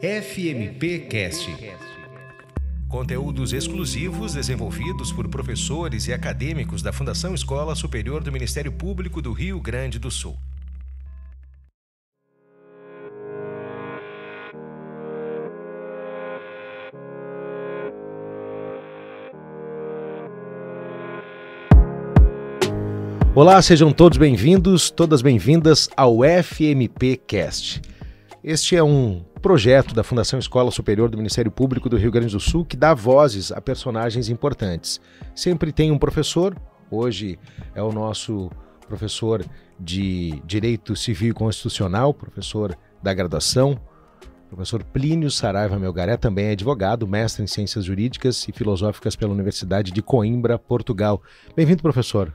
FMP Cast. Conteúdos exclusivos desenvolvidos por professores e acadêmicos da Fundação Escola Superior do Ministério Público do Rio Grande do Sul. Olá, sejam todos bem-vindos, todas bem-vindas ao FMP Cast. Este é um projeto da Fundação Escola Superior do Ministério Público do Rio Grande do Sul que dá vozes a personagens importantes. Sempre tem um professor, hoje é o nosso professor de Direito Civil e Constitucional, professor da graduação, professor Plínio Saraiva Melgaré, também é advogado, mestre em Ciências Jurídicas e Filosóficas pela Universidade de Coimbra, Portugal. Bem-vindo, professor.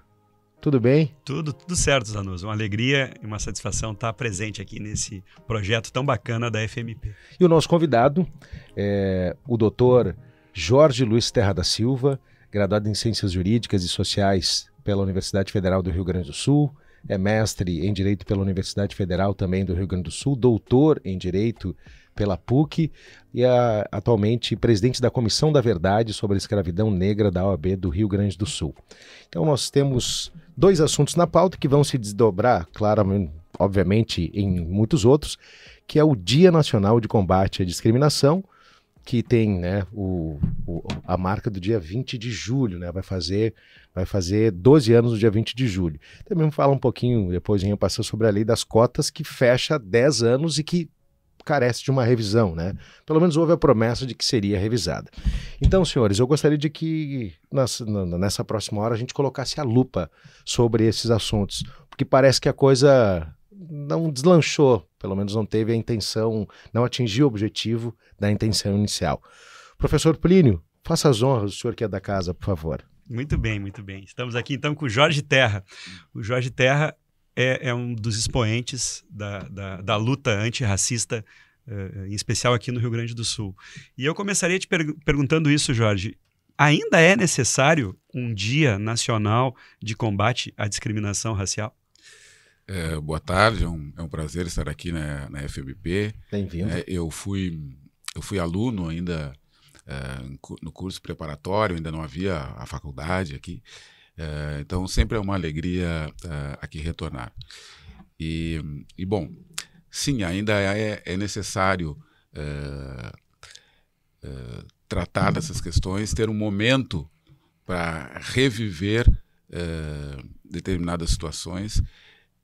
Tudo bem? Tudo, tudo certo, Zanuso. Uma alegria e uma satisfação estar presente aqui nesse projeto tão bacana da FMP. E o nosso convidado é o doutor Jorge Luiz Terra da Silva, graduado em Ciências Jurídicas e Sociais pela Universidade Federal do Rio Grande do Sul, é mestre em Direito pela Universidade Federal também do Rio Grande do Sul, doutor em Direito pela PUC e atualmente presidente da Comissão da Verdade sobre a Escravidão Negra da OAB do Rio Grande do Sul. Então nós temos dois assuntos na pauta que vão se desdobrar, claramente, obviamente, em muitos outros, que é o Dia Nacional de Combate à Discriminação, que tem né, o, o, a marca do dia 20 de julho, né, vai, fazer, vai fazer 12 anos no dia 20 de julho. Também fala um pouquinho, depois em passar sobre a lei das cotas, que fecha 10 anos e que carece de uma revisão, né? Pelo menos houve a promessa de que seria revisada. Então, senhores, eu gostaria de que nessa próxima hora a gente colocasse a lupa sobre esses assuntos, porque parece que a coisa não deslanchou, pelo menos não teve a intenção, não atingiu o objetivo da intenção inicial. Professor Plínio, faça as honras, o senhor que é da casa, por favor. Muito bem, muito bem. Estamos aqui então com o Jorge Terra. O Jorge Terra é, é um dos expoentes da, da, da luta antirracista, uh, em especial aqui no Rio Grande do Sul. E eu começaria te per perguntando isso, Jorge. Ainda é necessário um dia nacional de combate à discriminação racial? É, boa tarde, é um, é um, prazer estar aqui na, na FBP. Bem-vindo. É, eu, fui, eu fui aluno ainda eh, no curso preparatório, ainda não havia a faculdade aqui. É, então, sempre é uma alegria é, aqui retornar. E, e, bom, sim, ainda é, é necessário é, é, tratar dessas questões, ter um momento para reviver determinadas situações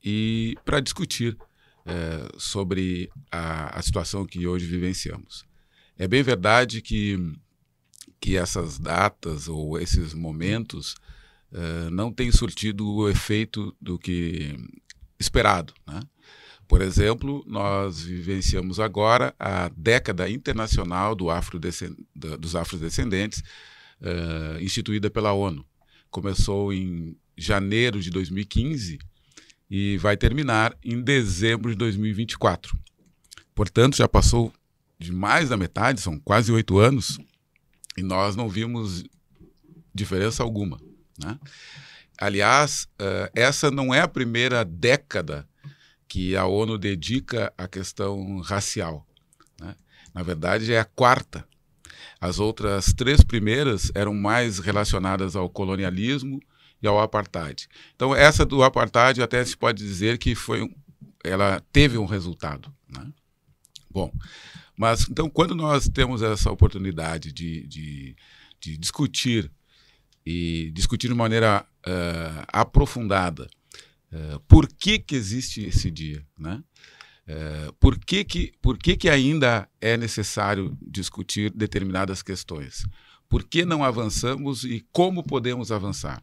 e para discutir sobre a, a situação que hoje vivenciamos. É bem verdade que, que essas datas ou esses momentos eh, não tem surtido o efeito do que esperado. Né? Por exemplo, nós vivenciamos agora a década internacional do afrodescend dos afrodescendentes, uh, instituída pela ONU. Começou em janeiro de 2015 e vai terminar em dezembro de 2024. Portanto, já passou de mais da metade, são quase oito anos, e nós não vimos diferença alguma. Né? Aliás, uh, essa não é a primeira década que a ONU dedica à questão racial. Né? Na verdade, é a quarta. As outras três primeiras eram mais relacionadas ao colonialismo e ao apartheid. Então, essa do apartheid até se pode dizer que foi, ela teve um resultado. Né? Bom, mas então, quando nós temos essa oportunidade de, de, de discutir e discutir de maneira uh, aprofundada uh, por que, que existe esse dia, né? Uh, por, que, que, por que, que ainda é necessário discutir determinadas questões? Por que não avançamos e como podemos avançar?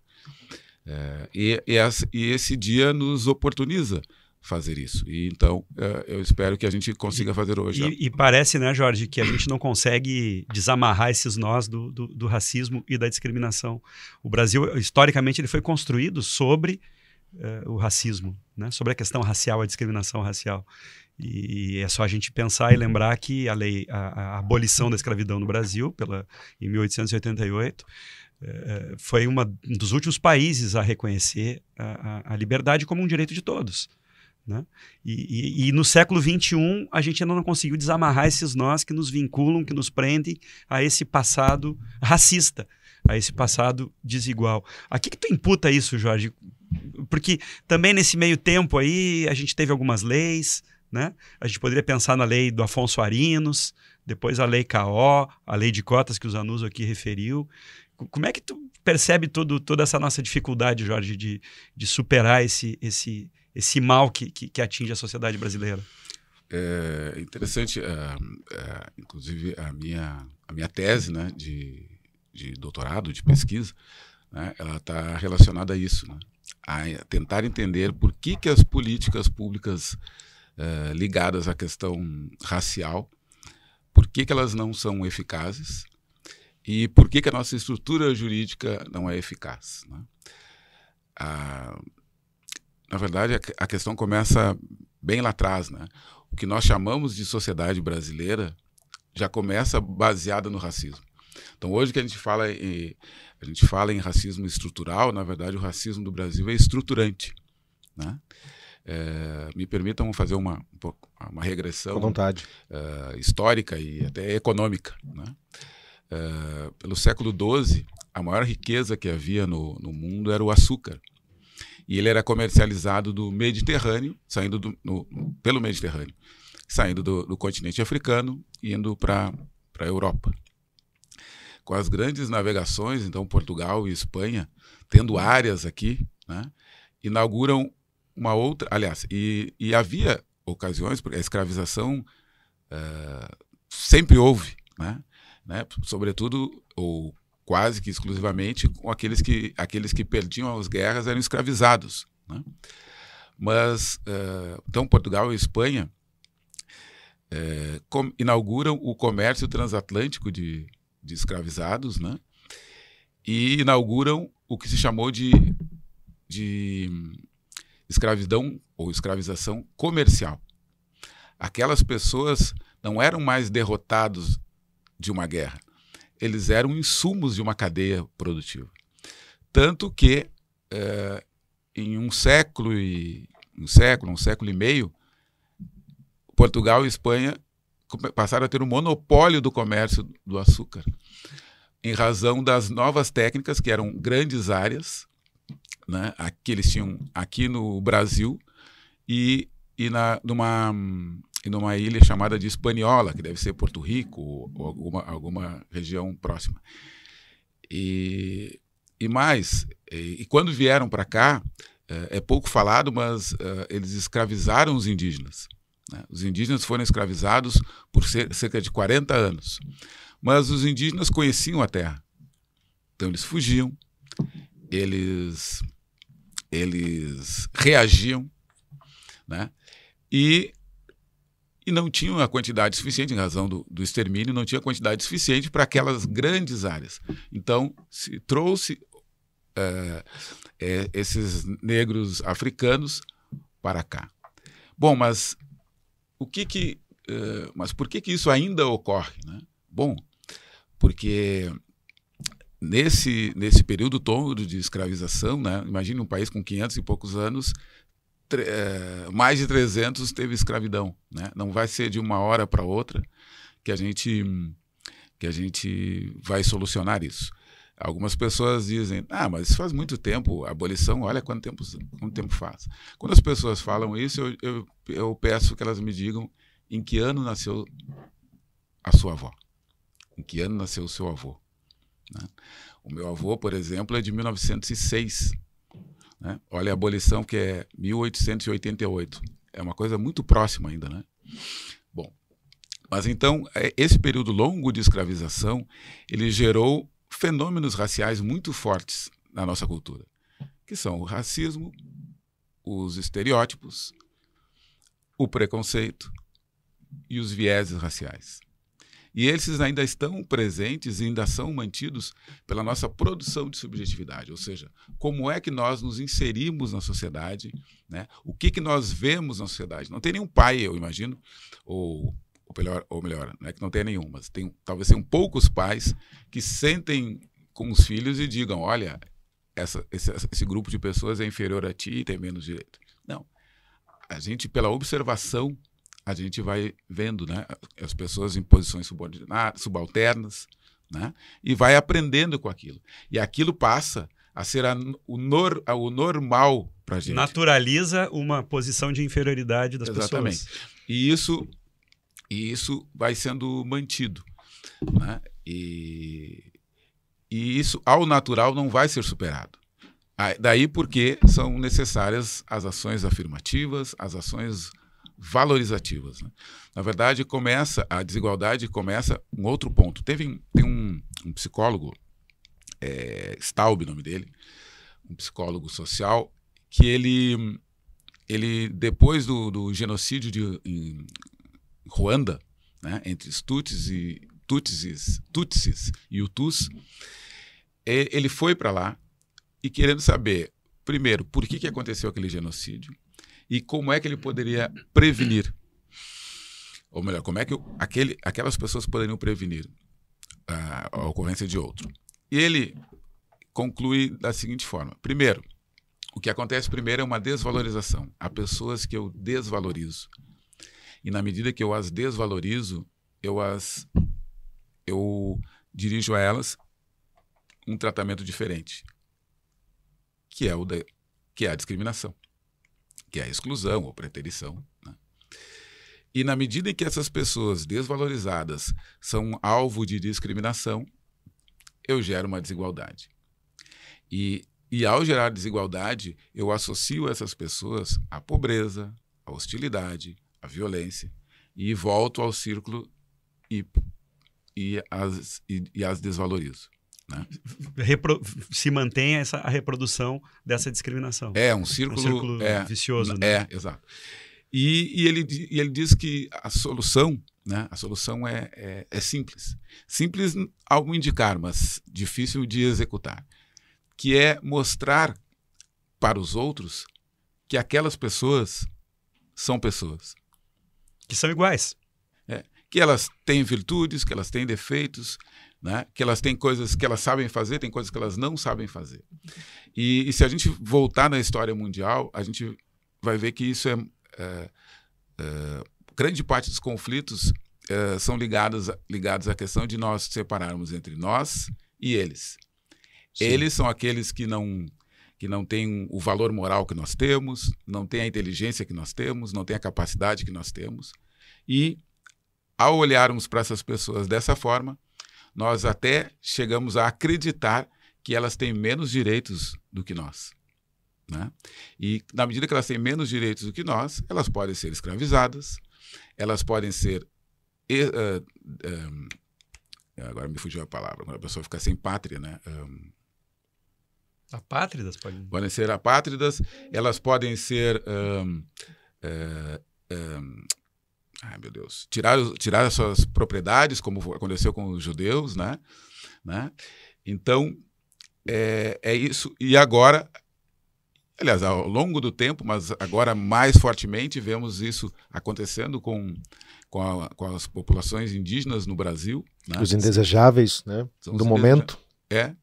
E, e, e, esse dia nos oportuniza fazer isso. E então é, eu espero que a gente consiga fazer hoje. E, né? e parece, né, Jorge, que a gente não consegue desamarrar esses nós do, do, do, racismo e da discriminação. O Brasil, historicamente, ele foi construído sobre uh, o racismo, né? sobre a questão racial, a discriminação racial. E, é só a gente pensar e lembrar que a lei, a, a abolição da escravidão no Brasil, pela, em 1888, é, foi uma, um dos últimos países a reconhecer a, a, a liberdade como um direito de todos. Né? E, e, e, no século XXI, a gente ainda não conseguiu desamarrar esses nós que nos vinculam, que nos prendem a esse passado racista, a esse passado desigual. A que, que tu imputa isso, Jorge? Porque também nesse meio tempo aí, a gente teve algumas leis, né? A gente poderia pensar na lei do Afonso Arinos, depois a lei KO, a lei de cotas que o Zanuso aqui referiu. Como é que tu percebe todo, toda essa nossa dificuldade, Jorge, de, de superar esse, esse, esse mal que, que, que atinge a sociedade brasileira? É interessante, é, é, inclusive a minha, a minha tese né, de, de doutorado, de pesquisa, né, ela está relacionada a isso, né, a tentar entender por que, que as políticas públicas é, ligadas à questão racial, por que, que elas não são eficazes e por que, que a nossa estrutura jurídica não é eficaz. Né? na verdade, a questão começa bem lá atrás, né? O que nós chamamos de sociedade brasileira já começa baseada no racismo. Então, hoje que a gente fala em, a gente fala em racismo estrutural, na verdade, o racismo do Brasil é estruturante, né? É, me permitam fazer uma, uma regressão uh, histórica e até econômica. Né? Uh, pelo século XII, a maior riqueza que havia no, no mundo era o açúcar e ele era comercializado do Mediterrâneo, saindo do, no, pelo Mediterrâneo, saindo do, do continente africano e indo para a Europa. Com as grandes navegações, então Portugal e Espanha, tendo áreas aqui, né, inauguram uma outra. Aliás, e, e havia ocasiões, porque a escravização uh, sempre houve, né, né, sobretudo ou quase que exclusivamente com aqueles que, aqueles que perdiam as guerras eram escravizados. Né? Mas, uh, então, Portugal e Espanha uh, inauguram o comércio transatlântico de, de escravizados né? e inauguram o que se chamou de, de escravidão ou escravização comercial. Aquelas pessoas não eram mais derrotados de uma guerra, eles eram insumos de uma cadeia produtiva. Tanto que é, em um século e um século, um século e meio, Portugal e Espanha passaram a ter um monopólio do comércio do açúcar, em razão das novas técnicas que eram grandes áreas, né, que eles tinham aqui no Brasil e, e na, numa e numa ilha chamada de Hispaniola, que deve ser Porto Rico ou, alguma, alguma região próxima. E, e mais, e, e quando vieram para cá, é, é, pouco falado, mas é, eles escravizaram os indígenas. Né? Os indígenas foram escravizados por cerca de 40 anos. Mas os indígenas conheciam a terra. Então eles fugiam, eles, eles reagiam, né? E e não tinham a quantidade suficiente, em razão do, do extermínio, não tinha quantidade suficiente para aquelas grandes áreas. Então, se trouxe é, esses negros africanos para cá. Bom, mas o que que, eh, mas por que que isso ainda ocorre, né? Bom, porque nesse nesse período todo de escravização, né? Imagine um país com 500 e poucos anos é, mais de 300 teve escravidão, né? Não vai ser de uma hora para outra que a gente que a gente vai solucionar isso. Algumas pessoas dizem, ah, mas isso faz muito tempo, a abolição, olha quanto tempo, quanto tempo faz. Quando as pessoas falam isso, eu, eu, eu peço que elas me digam em que ano nasceu a sua avó, em que ano nasceu o seu avô. Né? O meu avô, por exemplo, é de 1906, né? Olha a abolição que é 1888. É uma coisa muito próxima ainda, né? Bom, mas então é, esse período longo de escravização ele gerou fenômenos raciais muito fortes na nossa cultura, que são o racismo, os estereótipos, o preconceito e os vieses raciais. E esses ainda estão presentes e ainda são mantidos pela nossa produção de subjetividade, ou seja, como é que nós nos inserimos na sociedade, né? o que, que nós vemos na sociedade. Não tem nenhum pai, eu imagino, ou, ou melhor, ou melhor não é que não tenha nenhum, mas tem, talvez tenham poucos pais que sentem com os filhos e digam: olha, essa, esse, esse grupo de pessoas é inferior a ti e tem menos direito. Não. A gente, pela observação a gente vai vendo né, as pessoas em posições subordinadas, subalternas, né, e vai aprendendo com aquilo. E aquilo passa a ser a, o, nor, a, o, normal para a gente. Naturaliza uma posição de inferioridade das Exatamente. pessoas. Exatamente. E isso, e isso vai sendo mantido. Né? E, e isso, ao natural, não vai ser superado. Daí porque são necessárias as ações afirmativas, as ações valorizativas. Né? Na verdade, começa a desigualdade começa um outro ponto. Teve tem um, um psicólogo, é, Staub, nome dele, um psicólogo social, que ele ele depois do, do genocídio de em Ruanda, né, entre Tutsis e Tutsis, Tutsis e Hutus, ele foi para lá e querendo saber primeiro por que, que aconteceu aquele genocídio e como é que ele poderia prevenir? Ou melhor, como é que aquele, aquelas pessoas poderiam prevenir a, ah, a ocorrência de outro? E ele conclui da seguinte forma: primeiro, o que acontece primeiro é uma desvalorização. Há pessoas que eu desvalorizo. E na medida que eu as desvalorizo, eu as eu dirijo a elas um tratamento diferente, que é o da que é a discriminação que é a exclusão ou preterição. Né? E na medida em que essas pessoas desvalorizadas são alvo de discriminação, eu gero uma desigualdade. E, e ao gerar desigualdade, eu associo essas pessoas à pobreza, à hostilidade, à violência, e volto ao círculo e, e, as, e, e as desvalorizo. Né? Repro se mantém essa, a reprodução dessa discriminação. É, um círculo, é um círculo é, vicioso. Né? É, exato. E, e ele, e ele diz que a solução, né, a solução é, é, é simples. Simples algo indicar, mas difícil de executar. Que é mostrar para os outros que aquelas pessoas são pessoas. Que são iguais. É, que elas têm virtudes, que elas têm defeitos, né? Que elas têm coisas que elas sabem fazer, tem coisas que elas não sabem fazer. E, e, se a gente voltar na história mundial, a gente vai ver que isso é, é, é grande parte dos conflitos é, são ligados ligados à questão de nós separarmos entre nós e eles. Sim. Eles são aqueles que não que não têm o valor moral que nós temos, não têm a inteligência que nós temos, não têm a capacidade que nós temos. E ao olharmos para essas pessoas dessa forma, nós até chegamos a acreditar que elas têm menos direitos do que nós. Né? E na medida que elas têm menos direitos do que nós, elas podem ser escravizadas, elas podem ser. Uh, eh, um, eh, eh, agora me fugiu a palavra, quando a pessoa fica sem pátria, né? Um, Apátridas podem. Podem ser apátridas, elas podem ser. Um, um, Ai, meu Deus. Tiraram, tiraram suas propriedades, como aconteceu com os judeus, né? né? Então, é, é isso. E agora, aliás, ao longo do tempo, mas agora mais fortemente, vemos isso acontecendo com, com, a, com as populações indígenas no Brasil. Né? Os indesejáveis, né? São do momento. É.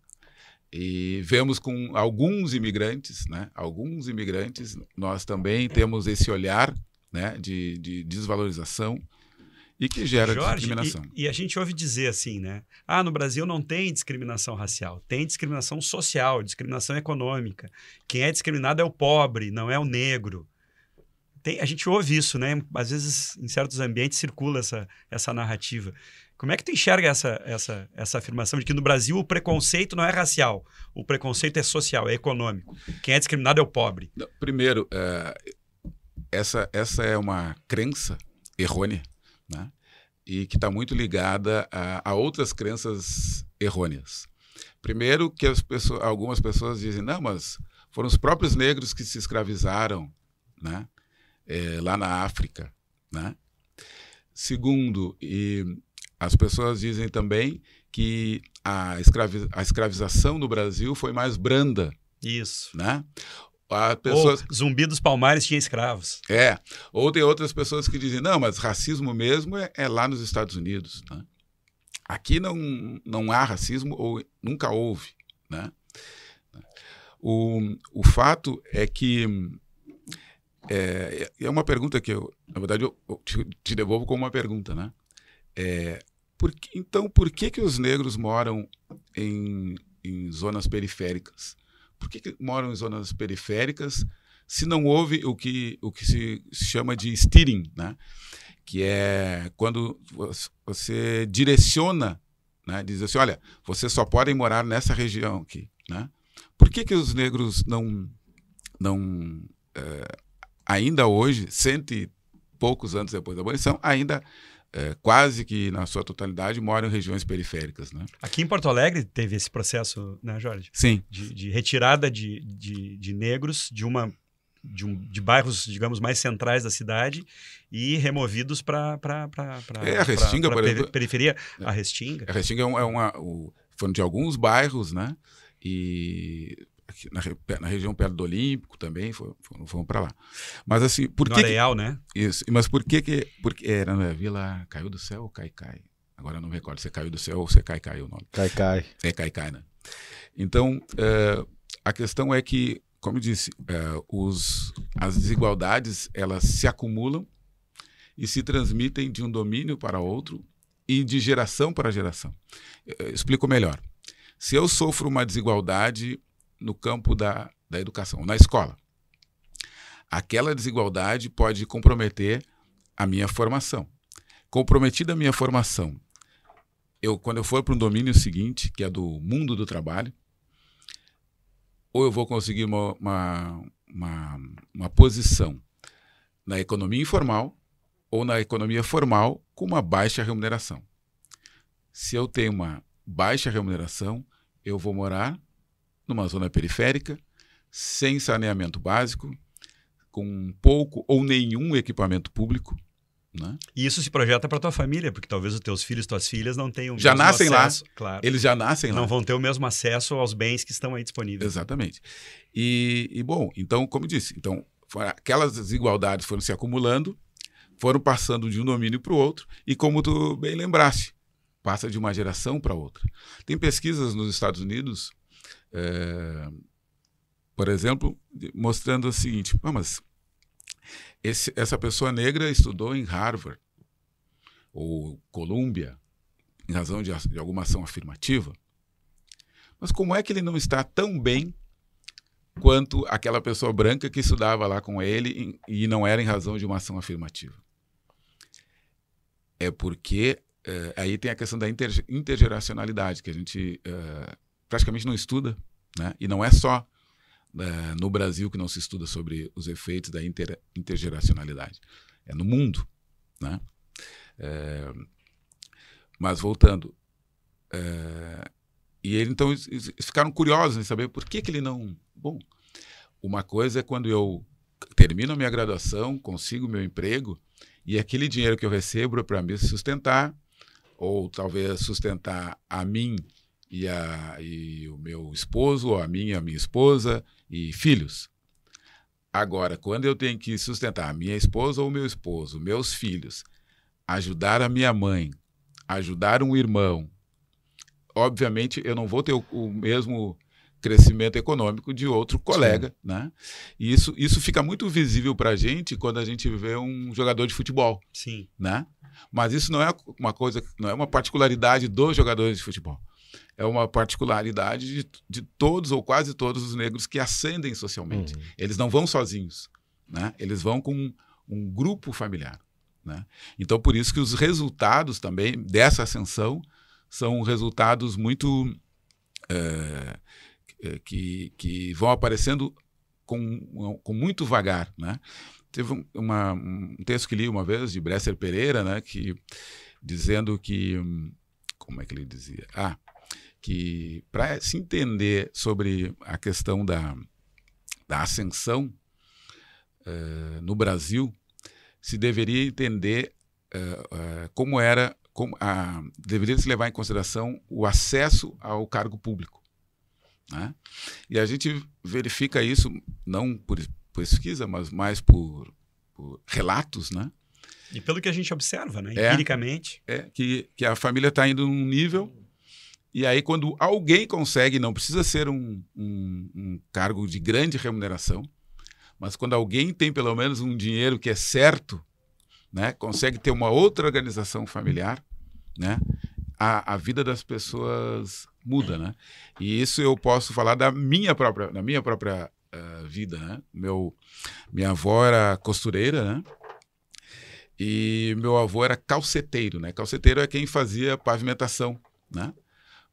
E vemos com alguns imigrantes, né? Alguns imigrantes, nós também temos esse olhar né, de, de desvalorização e que gera Jorge, discriminação. E, e, a gente ouve dizer assim, né? Ah, no Brasil não tem discriminação racial, tem discriminação social, discriminação econômica. Quem é discriminado é o pobre, não é o negro. Tem, a gente ouve isso, né? Às vezes, em certos ambientes, circula essa, essa narrativa. Como é que tu enxerga essa, essa, essa afirmação de que no Brasil o preconceito não é racial, o preconceito é social, é econômico. Quem é discriminado é o pobre? Primeiro, é, essa, essa é uma crença errônea, né? E que está muito ligada a, a, outras crenças errôneas. Primeiro, que pessoas, algumas pessoas dizem, não, mas foram os próprios negros que se escravizaram, né? É, lá na África, né? Segundo, e as pessoas dizem também que a, escravi a escravização no Brasil foi mais branda. Isso. Né? pessoas... Ou zumbi dos Palmares tinha escravos. É. Ou tem outras pessoas que dizem, não, mas racismo mesmo é, é lá nos Estados Unidos. Né? Aqui não, não há racismo, ou nunca houve. Né? O, o fato é que é, é, é uma pergunta que eu, na verdade, eu, te, te, devolvo como uma pergunta, né? É, por então, por que, que os negros moram em, em zonas periféricas? Por que, que moram em zonas periféricas se não houve o que, o que se chama de steering, né? que é quando você direciona, né? diz assim, olha, vocês só podem morar nessa região aqui. Né? Por que, que os negros não, não é, ainda hoje, cento e poucos anos depois da abolição, ainda é, quase que na sua totalidade, moram em regiões periféricas. Né? Aqui em Porto Alegre teve esse processo, né, Jorge? Sim. De, de retirada de, de, de, negros de uma. De, um, de bairros, digamos, mais centrais da cidade e removidos para é, a Restinga, pra, pra periferia. É. A Restinga. A Restinga é, um, é uma. O, foram de alguns bairros, né? E aqui na, na região perto do Olímpico também, foram, foram para lá. Mas assim, por no que. Areal, que, né? Isso. Mas por que que. Porque era na né? Vila Caiu do Céu ou Cai Cai? Agora eu não me recordo se caiu do céu ou se cai o nome. Cai cai. É cai cai, né? Então, uh, a questão é que, como eu disse, uh, os, as desigualdades elas se acumulam e se transmitem de um domínio para outro e de geração para geração. Eh, explico melhor. Se eu sofro uma desigualdade no campo da, da educação, na escola. Aquela desigualdade pode comprometer a minha formação. Comprometida a minha formação, eu quando eu for para um domínio seguinte, que é do mundo do trabalho, ou eu vou conseguir uma, uma, uma, uma posição na economia informal ou na economia formal com uma baixa remuneração. Se eu tenho uma baixa remuneração, eu vou morar numa zona periférica, sem saneamento básico, com pouco ou nenhum equipamento público. Né? E isso se projeta para tua família, porque talvez os teus filhos, tuas filhas não tenham já nascem acesso, lá, claro, eles já nascem não lá, não vão ter o mesmo acesso aos bens que estão aí disponíveis. Exatamente. E, e bom, então como disse, então aquelas desigualdades foram se acumulando, foram passando de um domínio para o outro e como tu bem lembraste, passa de uma geração para outra. Tem pesquisas nos Estados Unidos é, por exemplo, mostrando o seguinte: ah, mas esse, essa pessoa negra estudou em Harvard ou Colômbia, em razão de, de alguma ação afirmativa. Mas como é que ele não está tão bem quanto aquela pessoa branca que estudava lá com ele e, e não era em razão de uma ação afirmativa? É porque é, aí tem a questão da inter, intergeracionalidade que a gente é, praticamente não estuda, né? E não é só é, no Brasil que não se estuda sobre os efeitos da inter, intergeracionalidade, é no mundo, né? É, mas voltando, é, e ele então eles ficaram curiosos em saber por que que ele não. Bom, uma coisa é quando eu termino a minha graduação, consigo meu emprego e aquele dinheiro que eu recebo é para me sustentar ou talvez sustentar a mim e, a, e o meu esposo, ou a minha, a minha esposa e filhos. Agora, quando eu tenho que sustentar a minha esposa ou meu esposo, meus filhos, ajudar a minha mãe, ajudar um irmão, obviamente eu não vou ter o, o mesmo crescimento econômico de outro colega, Sim. né? E isso, isso fica muito visível para a gente quando a gente vê um jogador de futebol, Sim. né? Mas isso não é uma coisa, não é uma particularidade dos jogadores de futebol é uma particularidade de, de todos ou quase todos os negros que ascendem socialmente. Uhum. Eles não vão sozinhos, né? Eles vão com um, um grupo familiar, né? Então por isso que os resultados também dessa ascensão são resultados muito é, que, que vão aparecendo com, com muito vagar, né? Teve uma, um texto que li uma vez de Bresser Pereira, né? Que dizendo que hum, como é que ele dizia? Ah, que para se entender sobre a questão da, da ascensão uh, no Brasil, se deveria entender uh, uh, como era, como, deveria se levar em consideração o acesso ao cargo público. Né? E a gente verifica isso não por pesquisa, mas mais por, por relatos, né? E pelo que a gente observa, né? É. empiricamente. É, é que, que a família está indo num nível e aí, quando alguém consegue, não precisa ser um, um, um cargo de grande remuneração, mas quando alguém tem pelo menos um dinheiro que é certo, né, consegue ter uma outra organização familiar, né, a, a vida das pessoas muda, né? E isso eu posso falar da minha própria, da minha própria uh, vida, né? Meu, minha avó era costureira, né? E meu avô era calceteiro, né? Calceteiro é quem fazia pavimentação, né?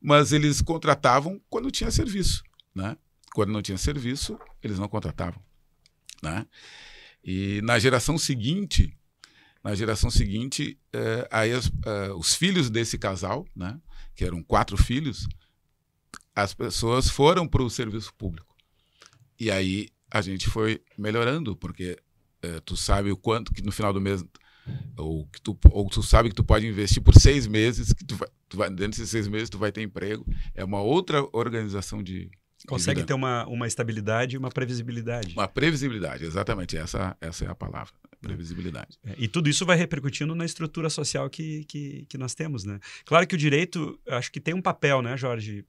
mas eles contratavam quando tinha serviço, né? Quando não tinha serviço, eles não contratavam, né? E na geração seguinte, na geração seguinte, eh, aí as, eh, os filhos desse casal, né? Que eram quatro filhos, as pessoas foram para o serviço público. E aí a gente foi melhorando, porque eh, tu sabe o quanto que no final do mês ou que tu, ou tu sabe que tu pode investir por seis meses, que tu vai, tu vai, dentro desses seis meses tu vai ter emprego. É uma outra organização de. Consegue de ter uma, uma estabilidade e uma previsibilidade. Uma previsibilidade, exatamente. Essa, essa é a palavra. Previsibilidade. É, e tudo isso vai repercutindo na estrutura social que, que, que nós temos, né? Claro que o direito, acho que tem um papel, né, Jorge,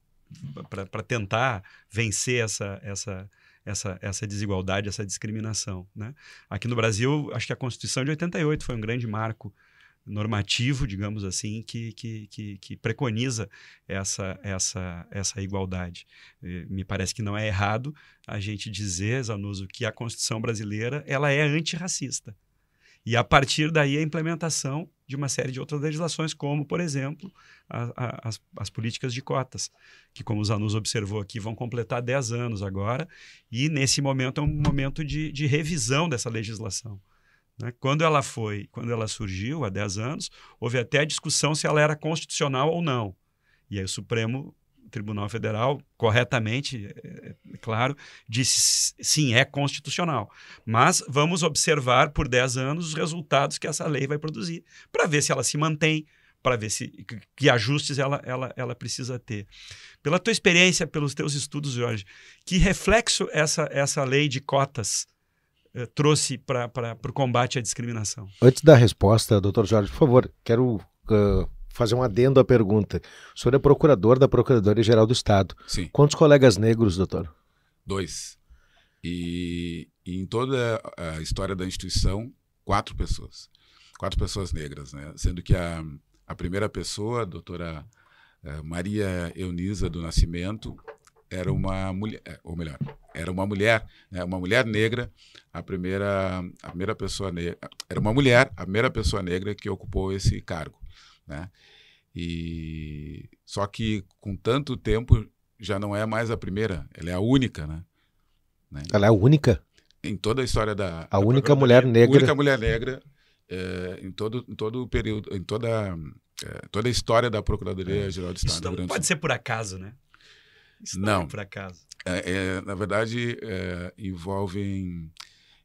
para tentar vencer essa, essa, essa, essa desigualdade, essa discriminação. Né? Aqui no Brasil, acho que a Constituição de 88 foi um grande marco normativo, digamos assim, que, que, que, que, preconiza essa, essa, essa igualdade. Me parece que não é errado a gente dizer, Zanuso, que a Constituição brasileira ela é antirracista. E a partir daí a implementação de uma série de outras legislações, como, por exemplo, a, a, as, as, políticas de cotas, que, como o Zanus observou aqui, vão completar 10 anos agora, e nesse momento é um momento de, de revisão dessa legislação. Né? Quando ela foi, quando ela surgiu, há 10 anos, houve até a discussão se ela era constitucional ou não. E aí o Supremo Tribunal Federal, corretamente, é, é, é claro, disse sim, é constitucional. Mas vamos observar por 10 anos os resultados que essa lei vai produzir, para ver se ela se mantém, para ver se que ajustes ela, ela, ela precisa ter. Pela tua experiência, pelos teus estudos, Jorge, que reflexo essa, essa lei de cotas eh, trouxe para o combate à discriminação? Antes da resposta, doutor Jorge, por favor, quero uh, fazer um adendo à pergunta. O senhor é procurador da Procuradoria-Geral do Estado. Sim. Quantos colegas negros, doutor? Dois. E, e, em toda a história da instituição, quatro pessoas. Quatro pessoas negras, né? Sendo que a, a primeira pessoa, a doutora eh, Maria Eunisa do Nascimento, era uma mulher, eh, ou melhor, era uma mulher, né? uma mulher negra, a primeira, a primeira pessoa negra, era uma mulher, a primeira pessoa negra que ocupou esse cargo né? E só que com tanto tempo já não é mais a primeira, ela é a única, né? né? Ela é a única em toda a história da a da única mulher negra, única mulher negra é, em todo em todo o período, em toda é, toda a história da Procuradoria é. Geral do Estado. Isso não pode ser por acaso, né? Isso não, é não é por acaso. É, na verdade, eh, envolvem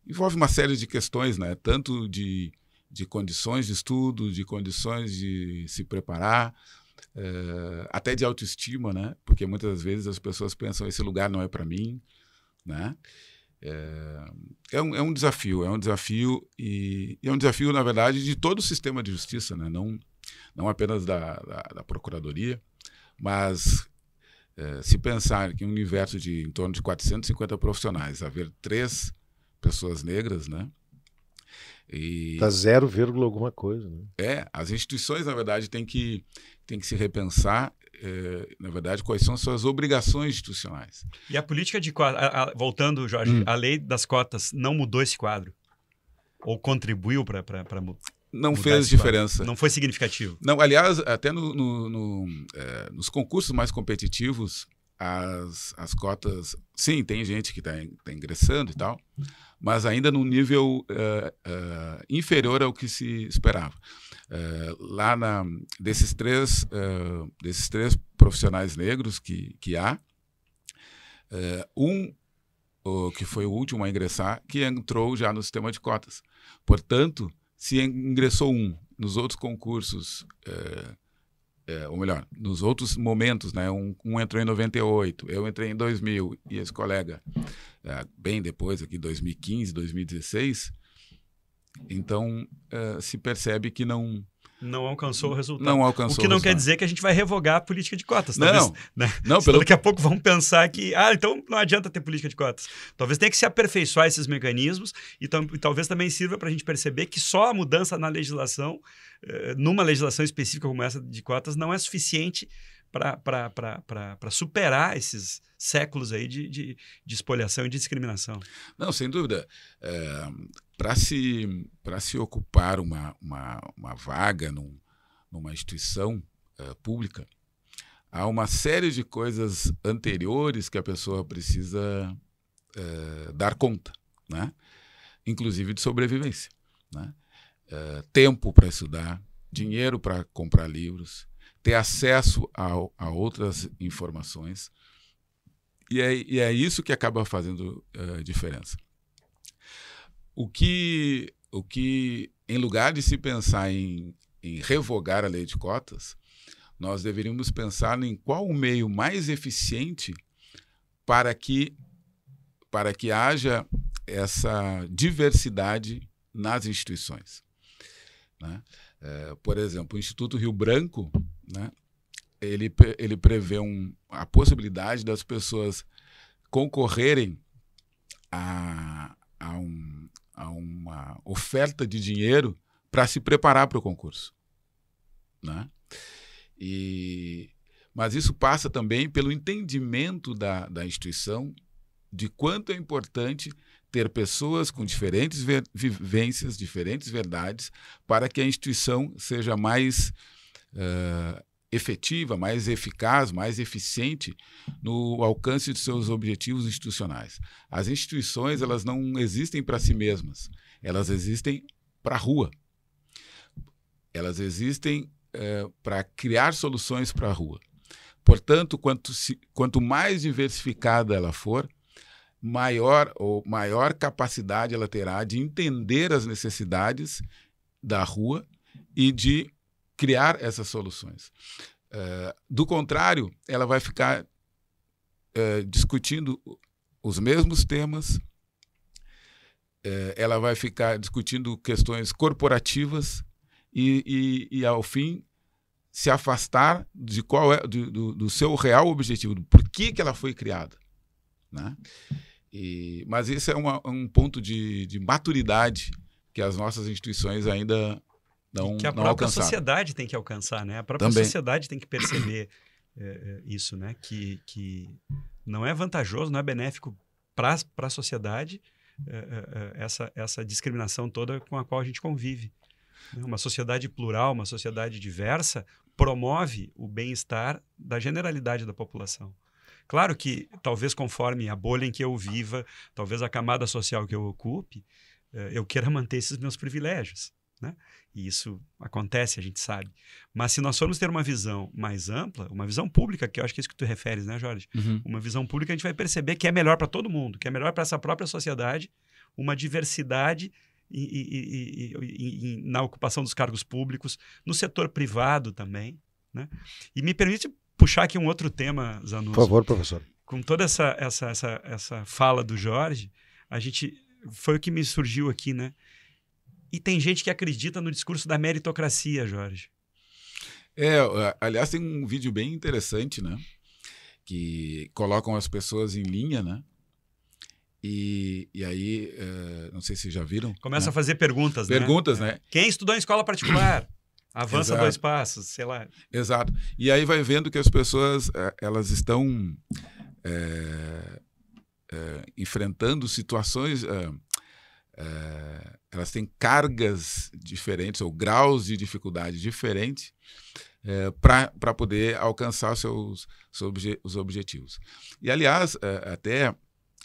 envolve uma série de questões, né? Tanto de de condições de estudo, de condições de se preparar, eh, até de autoestima, né? Porque muitas vezes as pessoas pensam esse lugar não é para mim, né? Eh, é, um, é, um, desafio, é um desafio e, é um desafio na verdade de todo o sistema de justiça, né? Não não apenas da, da, da procuradoria, mas eh, se pensar que um universo de em torno de 450 profissionais, haver três pessoas negras, né? E... Tá zero vírgula alguma coisa. Né? É, as instituições, na verdade, têm que, têm que se repensar, eh, na verdade, quais são suas obrigações institucionais. E a política de voltando, Jorge, hum. a lei das cotas não mudou esse quadro? Ou contribuiu para mudar? Não fez diferença. Quadro. Não foi significativo. Não, aliás, até no, no, no eh, nos concursos mais competitivos, as, as cotas. Sim, tem gente que está tá ingressando e tal, mas ainda num nível uh, uh, inferior ao que se esperava. Uh, lá na, desses, três, desses três profissionais negros que, que há, um que foi o último a ingressar, que entrou já no sistema de cotas. Portanto, se ingressou um nos outros concursos, é, ou melhor, nos outros momentos, né? Um, um, entrou em 98, eu entrei em 2000 e esse colega é, bem depois, aqui 2015, 2016. Então, é, se percebe que não não alcançou o resultado. Não alcançou. O que não quer dizer que a gente vai revogar a política de cotas. Talvez, não, né? não. Pelo... Daqui a pouco vão pensar que, ah, então não adianta ter política de cotas. Talvez tenha que se aperfeiçoar esses mecanismos e, e talvez também sirva para a gente perceber que só a mudança na legislação, eh, numa legislação específica como essa de cotas, não é suficiente para superar esses séculos aí de, de, de, espoliação e discriminação. Não, sem dúvida. É, eh, para se, se ocupar uma, uma, uma vaga num, numa instituição é, pública, há uma série de coisas anteriores que a pessoa precisa é, dar conta, né? inclusive de sobrevivência. Né? tempo para estudar, dinheiro para comprar livros, ter acesso a, a outras informações. E é, e é, isso que acaba fazendo uh, diferença. O que, o que, em lugar de se pensar em, em revogar a lei de cotas, nós deveríamos pensar em qual o meio mais eficiente para que, para que haja essa diversidade nas instituições. Né? É, por exemplo, o Instituto Rio Branco né? Ele, ele prevê um, a possibilidade das pessoas concorrerem a, a, um, a uma oferta de dinheiro para se preparar para o concurso. Né? E, mas isso passa também pelo entendimento da, da instituição de quanto é importante ter pessoas com diferentes vivências, diferentes verdades, para que a instituição seja mais uh, efetiva, mais eficaz, mais eficiente no alcance de seus objetivos institucionais. As instituições elas não existem para si mesmas, elas existem para a rua. Elas existem uh, eh, para criar soluções para a rua. Portanto, quanto, se, quanto mais diversificada ela for, maior ou maior capacidade ela terá de entender as necessidades da rua e de criar essas soluções. Uh, do contrário, ela vai ficar uh, discutindo os mesmos temas, uh, ela vai ficar discutindo questões corporativas e, e, e ao fim, se afastar de qual é do, do, do, seu real objetivo, do porquê que ela foi criada, né? E, mas esse é uma, um ponto de, de maturidade que as nossas instituições ainda não, que a própria sociedade tem que alcançar, né? A própria Também. sociedade tem que perceber é, isso, né? Que, que não é vantajoso, não é benéfico para a sociedade é, é, essa, essa discriminação toda com a qual a gente convive. Né? Uma sociedade plural, uma sociedade diversa, promove o bem-estar da generalidade da população. Claro que, talvez conforme a bolha em que eu viva, talvez a camada social que eu ocupe, eu queira manter esses meus privilégios. Né? E isso acontece, a gente sabe. Mas se nós formos ter uma visão mais ampla, uma visão pública, que eu acho que é isso que tu referes, né, Jorge? Uhum. Uma visão pública, a gente vai perceber que é melhor para todo mundo, que é melhor para essa própria sociedade, uma diversidade e, e, e, na ocupação dos cargos públicos, no setor privado também. Né? E me permite puxar aqui um outro tema, Zanuso Por favor, professor. Com toda essa, essa, essa, essa fala do Jorge, a gente foi o que me surgiu aqui, né? E tem gente que acredita no discurso da meritocracia, Jorge. É, aliás, tem um vídeo bem interessante, né? Que colocam as pessoas em linha, né? E, e aí, uh, não sei se já viram. Começa né? a fazer perguntas, né? Perguntas, né? né? Quem estudou em escola particular? Avança Exato. dois passos, sei lá. Exato. E aí vai vendo que as pessoas é, elas estão é, é, enfrentando situações é, é, elas têm cargas diferentes ou graus de dificuldade diferentes é, eh, para poder alcançar seus, seus obje, os objetivos. E, aliás, é, até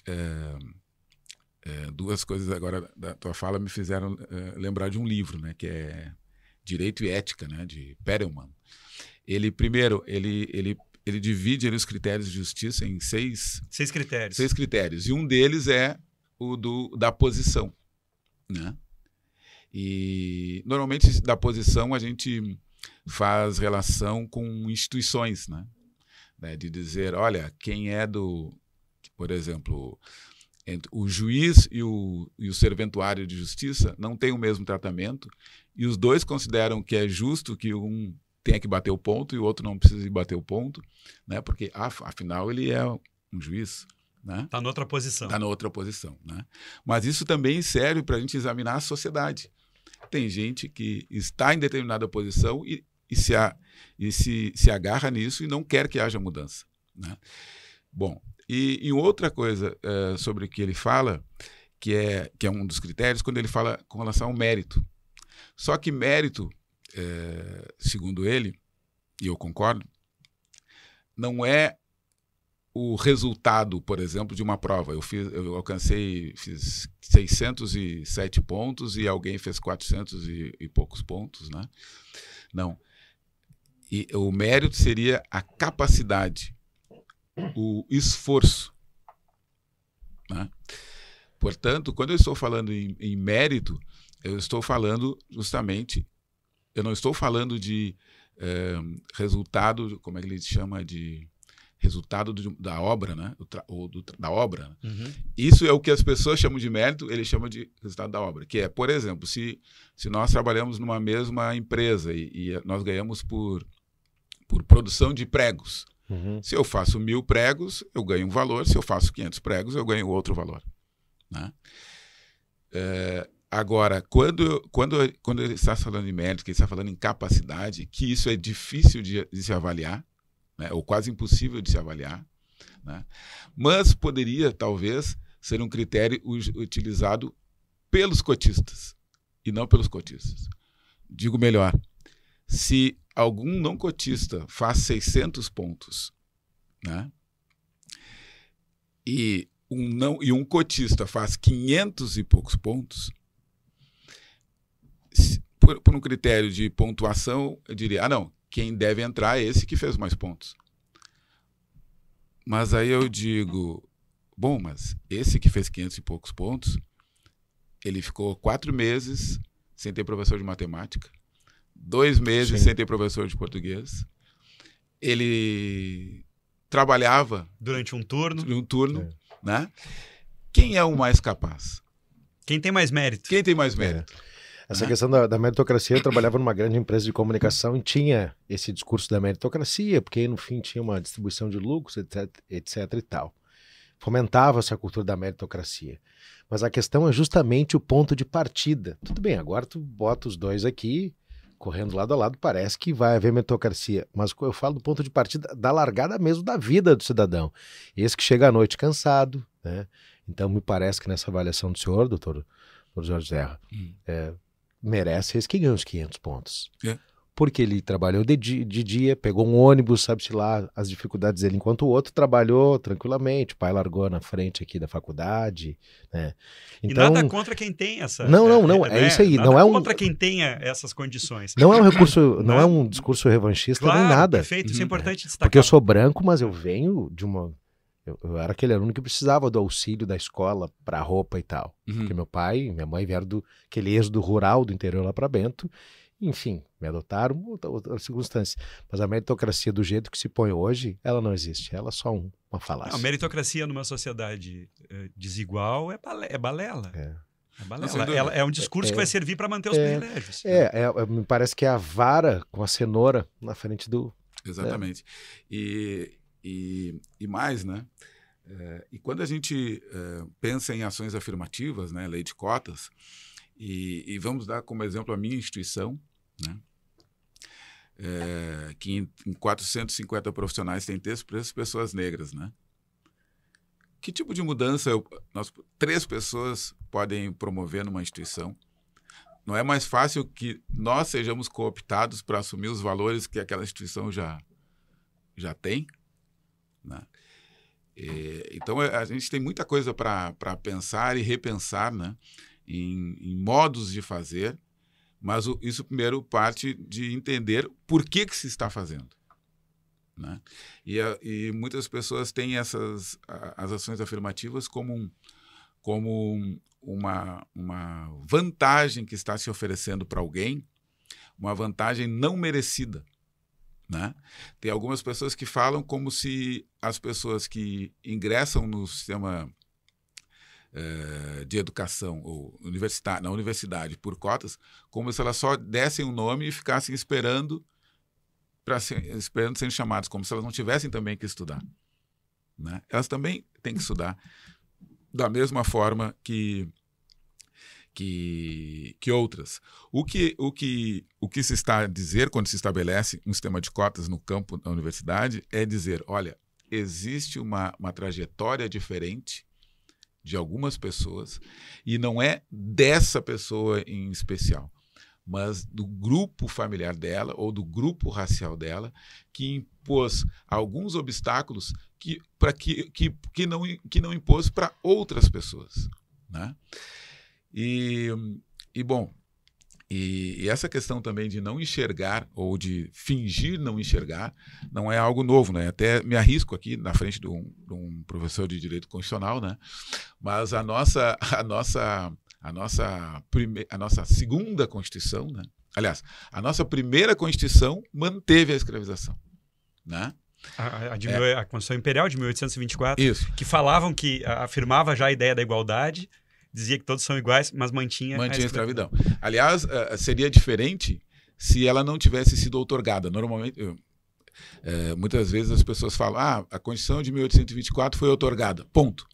é, duas coisas agora da tua fala me fizeram lembrar de um livro, né, que é Direito e Ética, né, de Perelman. Ele, primeiro, ele, ele, ele divide ele, os critérios de justiça em seis... Seis critérios. Seis critérios. E um deles é o do, da posição né? E normalmente da posição a gente faz relação com instituições, né? né? De dizer, olha, quem é do, por exemplo, o juiz e o, e o serventuário de justiça não têm o mesmo tratamento e os dois consideram que é justo que um tenha que bater o ponto e o outro não precise bater o ponto, né? Porque afinal ele é um juiz. Está né? Tá na outra posição. Está na outra posição. Né? Mas isso também serve para a gente examinar a sociedade. Tem gente que está em determinada posição e, e, se, a, e se, se agarra nisso e não quer que haja mudança. Né? Bom, e, e outra coisa uh, sobre o que ele fala, que é, que é um dos critérios, quando ele fala com relação ao mérito. Só que mérito, eh, segundo ele, e eu concordo, não é o resultado, por exemplo, de uma prova. Eu, fiz, eu alcancei fiz 607 pontos e alguém fez 400 e, e poucos pontos, né? Não. E o mérito seria a capacidade, o esforço. Né? Portanto, quando eu estou falando em, em mérito, eu estou falando justamente, eu não estou falando de eh, resultado, como é que ele chama de resultado né? do, da obra, né? Do, ou do, da obra. Uhum. Isso é o que as pessoas chamam de mérito, ele chama de resultado da obra. Que é, por exemplo, se, se nós trabalhamos numa mesma empresa e, e nós ganhamos por, por produção de pregos. Uhum. Se eu faço mil pregos, eu ganho um valor. Se eu faço 500 pregos, eu ganho outro valor. Né? É, agora, quando, quando, quando ele está falando em mérito, que ele está falando em capacidade, que isso é difícil de, de se avaliar, né? ou quase impossível de se avaliar. Né? Mas poderia, talvez, ser um critério utilizado pelos cotistas e não pelos cotistas. Digo melhor, se algum não cotista faz 600 pontos, né? E um não e um cotista faz 500 e poucos pontos, por, por, um critério de pontuação, eu diria, ah não, quem deve entrar é esse que fez mais pontos. Mas aí eu digo, bom, mas esse que fez 500 e poucos pontos, ele ficou quatro meses sem ter professor de matemática, dois meses Sim. sem ter professor de português. Ele trabalhava durante um turno, durante um turno, é. né? Quem é o mais capaz? Quem tem mais mérito? Quem tem mais mérito? É. Essa uhum. questão da, da, meritocracia, eu trabalhava numa grande empresa de comunicação e tinha esse discurso da meritocracia, porque no fim tinha uma distribuição de lucros, etc, etc e tal. Fomentava essa cultura da meritocracia. Mas a questão é justamente o ponto de partida. Tudo bem, agora tu bota os dois aqui, correndo lado a lado, parece que vai haver meritocracia. Mas eu falo do ponto de partida da largada mesmo da vida do cidadão. Esse que chega à noite cansado, né? Então me parece que nessa avaliação do senhor, doutor, doutor Jorge Serra, hum. é, merece esse que ganha os 500 pontos. É. Porque ele trabalhou de, de dia, pegou um ônibus, sabe-se lá as dificuldades dele, enquanto o outro trabalhou tranquilamente. O pai largou na frente aqui da faculdade. Né? Então, e nada contra quem tem essa. Não, não, é, não. É, é isso aí. não é um, contra quem tenha essas condições. Não é um recurso, não é né? um discurso revanchista claro, nem nada. Perfeito, isso é uhum. importante destacar. Porque eu sou branco, mas eu venho de uma eu, eu, era aquele aluno que precisava do auxílio da escola para roupa e tal. Uhum. Porque meu pai e minha mãe vieram do aquele êxodo rural do interior lá para Bento. Enfim, me adotaram outras outra circunstâncias. Mas a meritocracia do jeito que se põe hoje, ela não existe. Ela é só um, uma falácia. Não, a meritocracia numa sociedade é, desigual é, bale é balela. É. É, é um discurso é, que vai é. servir para manter os é, privilégios. É, é, é, me parece que é a vara com a cenoura na frente do. Né? Exatamente. E e, e mais, né? É, e quando a gente é, pensa em ações afirmativas, né, lei de cotas, e, e vamos dar como exemplo a minha instituição, né, é, que em, em 450 profissionais tem três pessoas negras, né? Que tipo de mudança eu, nós, três pessoas podem promover numa instituição? Não é mais fácil que nós sejamos cooptados para assumir os valores que aquela instituição já, já tem? Né? E, então, é, a gente tem muita coisa para pensar e repensar né? em, em modos de fazer, mas o, isso primeiro parte de entender por que, que se está fazendo. Né? E, a, e, muitas pessoas têm essas as ações afirmativas como, um, como um, uma, uma vantagem que está se oferecendo para alguém, uma vantagem não merecida. Né? Tem algumas pessoas que falam como se as pessoas que ingressam no sistema eh, de educação ou universidade, na universidade por cotas, como se elas só dessem o um nome e ficassem esperando para ser, esperando serem chamadas, como se elas não tivessem também que estudar. Né? Elas também têm que estudar da mesma forma que que, que outras. O que, o, que, o que se está a dizer quando se estabelece um sistema de cotas no campo da universidade é dizer: olha, existe uma, uma trajetória diferente de algumas pessoas e não é dessa pessoa em especial, mas do grupo familiar dela ou do grupo racial dela que impôs alguns obstáculos que, para que, que, que, não, que não impôs para outras pessoas. Né? E, e bom, e, e, essa questão também de não enxergar ou de fingir não enxergar não é algo novo, né? Até me arrisco aqui na frente de um, de um professor de direito constitucional, né? Mas a nossa, a nossa, a nossa, prime, a nossa segunda constituição, né? Aliás, a nossa primeira constituição manteve a escravização, né? A, a, é. a Constituição Imperial de 1824, Isso. que falavam que afirmava já a ideia da igualdade, dizia que todos são iguais, mas mantinha, mantinha a escravidão. escravidão. Aliás, eh, eh, seria diferente se ela não tivesse sido outorgada. Normalmente, é, muitas vezes as pessoas falam: ah, a Constituição de 1824 foi outorgada, ponto.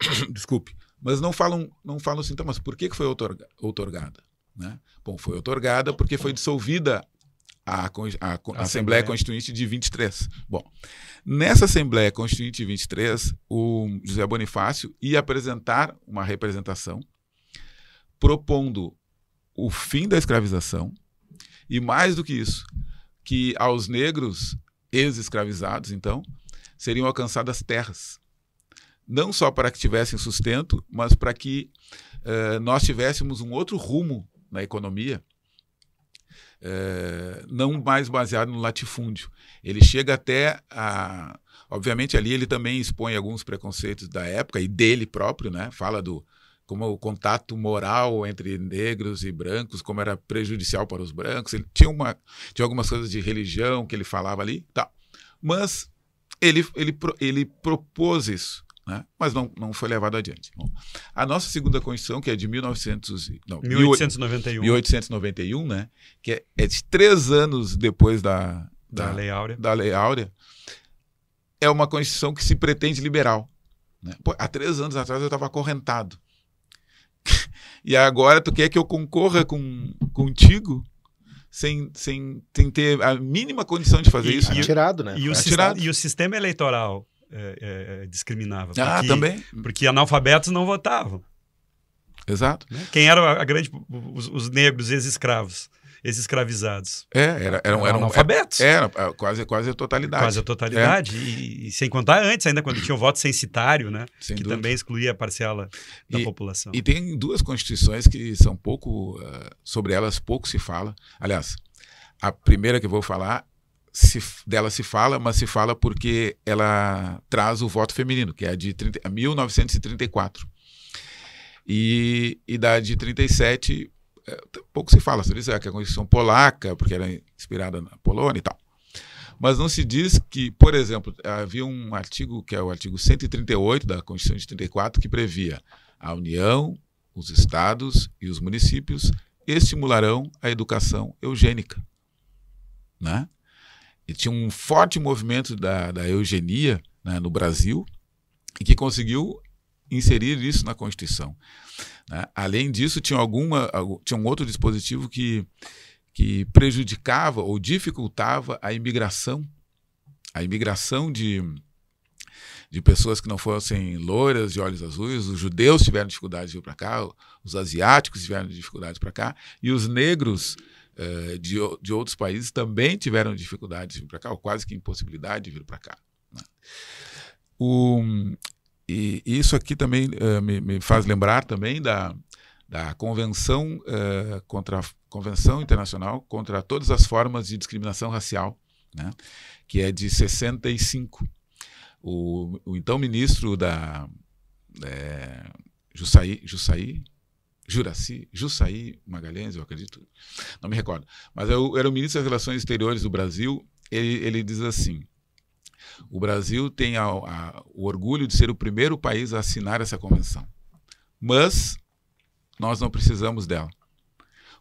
Desculpe. Mas não falam, não falam assim, então, mas por que foi outorga, outorgada? Né? Bom, foi outorgada porque foi dissolvida a, a, a Assembleia Constituinte de 23. Bom, nessa Assembleia Constituinte de 23, o José Bonifácio ia apresentar uma representação propondo o fim da escravização e, mais do que isso, que aos negros ex-escravizados, então, seriam alcançadas terras. Não só para que tivessem sustento, mas para que uh, nós tivéssemos um outro rumo na economia é, não mais baseado no latifúndio. Ele chega até a. Obviamente, ali ele também expõe alguns preconceitos da época e dele próprio, né? Fala do como o contato moral entre negros e brancos, como era prejudicial para os brancos. Ele tinha, uma, tinha algumas coisas de religião que ele falava ali, tá. Mas ele, ele, ele propôs isso né? mas não, não foi levado adiante. Bom, a nossa segunda Constituição, que é de 1900, não, 1891, 1891 né? que é, é de três anos depois da, da, da, Lei Áurea. da Lei Áurea, é uma Constituição que se pretende liberal. Né? Pô, há três anos atrás eu estava acorrentado. e agora tu quer que eu concorra com, contigo sem, sem, sem ter a mínima condição de fazer e, isso. E, né? Atirado, né? E Atirado. e o sistema eleitoral é, é, é, discriminava. Ah, porque, ah, também. Porque analfabetos não votavam. Exato. Né? Quem eram a grande. Os, os negros, ex-escravos ex-escravizados. É, era, eram, eram analfabetos. Era, era, é, quase, quase a totalidade. Quase a totalidade. É. E, e, sem contar antes, ainda quando tinha o voto censitário, né? Sem que dúvida. também excluía a parcela da e, população. E tem duas constituições que são pouco. Eh, sobre elas pouco se fala. Aliás, a primeira que eu vou falar se, dela se fala, mas se fala porque ela traz o voto feminino, que é a de 30, 1934. E, e da de 37, é, eh, pouco se fala, se diz é, que é a Constituição Polaca, porque era é inspirada na Polônia e tal. Mas não se diz que, por exemplo, havia um artigo, que é o artigo 138 da Constituição de 34, que previa a União, os estados e os municípios estimularão a educação eugênica. Né? e tinha um forte movimento da, da eugenia né, no Brasil e que conseguiu inserir isso na Constituição. Né? Além disso, tinha, alguma, tinha um outro dispositivo que, que prejudicava ou dificultava a imigração, a imigração de, de pessoas que não fossem loiras, de olhos azuis, os judeus tiveram dificuldade de vir para cá, os asiáticos tiveram dificuldade para cá, e os negros eh, de, de outros países também tiveram dificuldade de vir para cá, ou quase que impossibilidade de vir para cá. Né? O, e isso aqui também uh, me, me, faz lembrar também da, da convenção uh, contra convenção internacional contra todas as formas de discriminação racial, né? que é de 65. O, o então ministro da é, Jussaí, Juraci, Jussaí Magalhães, eu acredito, não me recordo. Mas eu, eu era o ministro das Relações Exteriores do Brasil. Ele, ele diz assim: o Brasil tem a, a, o orgulho de ser o primeiro país a assinar essa convenção, mas nós não precisamos dela.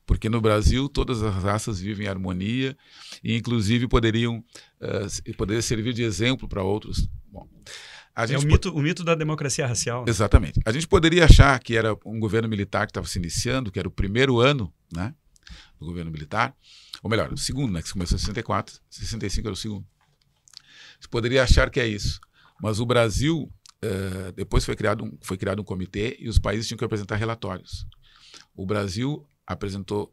Porque no Brasil todas as raças vivem em harmonia e, inclusive, poderiam uh, servir de exemplo para outros é o mito, o mito da democracia racial. Né? Exatamente. A gente poderia achar que era um governo militar que estava se iniciando, que era o primeiro ano né, do governo militar, ou melhor, o segundo, né, que começou em 64, 65 era o segundo. Você poderia achar que é isso. Mas o Brasil, uh, depois foi criado, um, foi criado um comitê e os países tinham que apresentar relatórios. O Brasil apresentou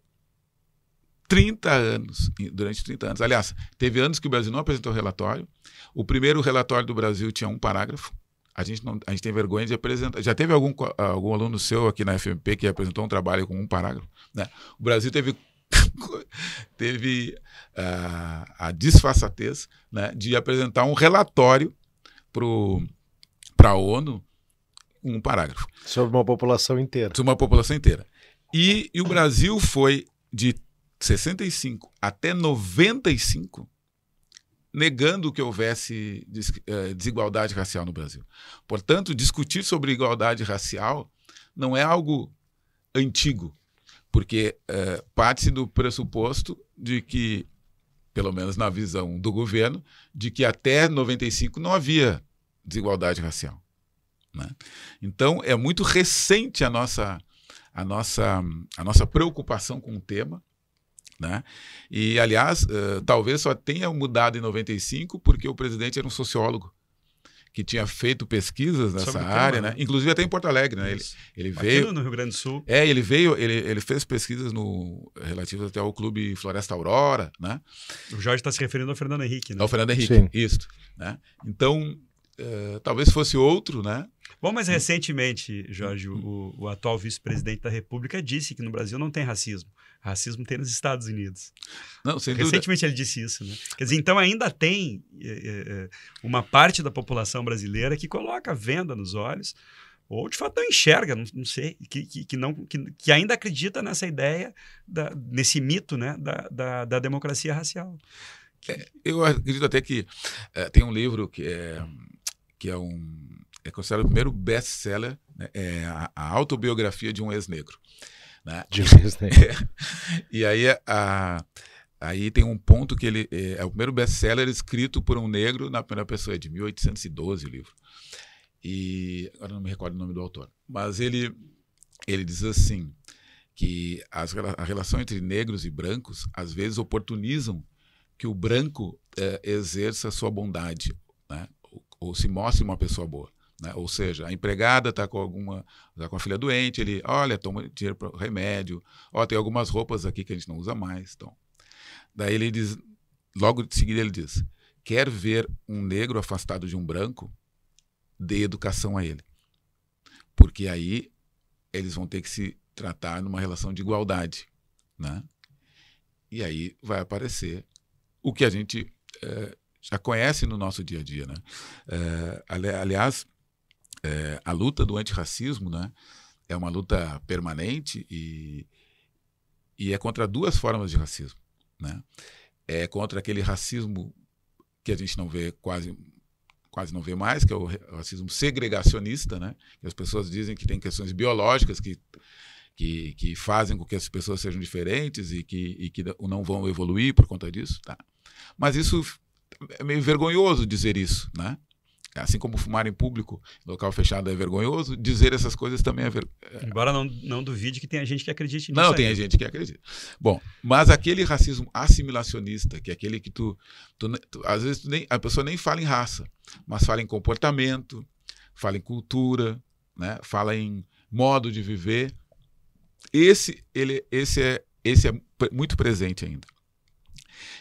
30 anos, durante 30 anos. Aliás, teve anos que o Brasil não apresentou relatório. O primeiro relatório do Brasil tinha um parágrafo. A gente, não, a gente tem vergonha de apresentar. Já teve algum, algum aluno seu aqui na FMP que apresentou um trabalho com um parágrafo? Né? O Brasil teve, teve uh, a disfarçatez né, de apresentar um relatório para a ONU, um parágrafo. Sobre uma população inteira. Sobre uma população inteira. e, e o Brasil foi de 65 até 95, negando que houvesse eh, desigualdade racial no Brasil. Portanto, discutir sobre igualdade racial não é algo antigo, porque é, parte-se do pressuposto de que, pelo menos na visão do governo, de que até 95 não havia desigualdade racial. Né? Então, é muito recente a nossa, a, nossa, a nossa preocupação com o tema né? E, aliás, uh, talvez só tenha mudado em 95 porque o presidente era um sociólogo que tinha feito pesquisas nessa tema, área, né? né? Inclusive até em Porto Alegre, né? Ele, ele, veio Aqui no Rio Grande do Sul. É, ele veio, ele, ele fez pesquisas no relativas até ao Clube Floresta Aurora, né? O Jorge está se referindo ao Fernando Henrique, né? Ao Fernando Henrique, Sim. isso. Né? Então, uh, talvez fosse outro, né? Bom, mas recentemente, Jorge, o, o atual vice-presidente da República disse que no Brasil não tem racismo racismo tem nos Estados Unidos. Não, Recentemente dúvida. ele disse isso, né? Quer dizer, então ainda tem é, é, é, uma parte da população brasileira que coloca a venda nos olhos, ou de fato não enxerga, não, não sei, que, que, que não, que, que, ainda acredita nessa ideia, da, nesse mito né, da, da, da democracia racial. É, eu acredito até que é, tem um livro que é, que é um é considerado o primeiro best-seller, né, é a, a autobiografia de um ex-negro. Né? De vez, né? e aí, a, aí tem um ponto que ele. É, é, o primeiro best-seller escrito por um negro na primeira pessoa, é de 1812 o livro. E agora não me recordo o nome do autor. Mas ele, ele diz assim que as, a relação entre negros e brancos às vezes oportunizam que o branco eh, exerça sua bondade, né? ou, ou, se mostre uma pessoa boa. Né? Ou seja, a empregada está com alguma tá com a filha doente, ele, olha, toma dinheiro para remédio, ó, tem algumas roupas aqui que a gente não usa mais. Então. Daí ele diz, logo de seguida ele diz, quer ver um negro afastado de um branco, dê educação a ele. Porque aí eles vão ter que se tratar numa relação de igualdade. Né? E aí vai aparecer o que a gente é, já conhece no nosso dia a dia. Né? É, aliás, é, a luta do antirracismo né, é uma luta permanente e, e é contra duas formas de racismo. Né? É contra aquele racismo que a gente não vê quase quase não vê mais, que é o racismo segregacionista, né? Que as pessoas dizem que tem questões biológicas que, que, que fazem com que as pessoas sejam diferentes e que, e que não vão evoluir por conta disso, tá? Mas isso é meio vergonhoso dizer isso, né? assim como fumar em público, local fechado é vergonhoso, dizer essas coisas também é vergonhoso. É. Embora não, não duvide que tem gente que acredite nisso. Não, aí. tem gente que acredita. Bom, mas aquele racismo assimilacionista, que é aquele que tu. tu, tu às vezes tu nem, a pessoa nem fala em raça, mas fala em comportamento, fala em cultura, né? fala em modo de viver. Esse, ele, esse, é, esse é muito presente ainda.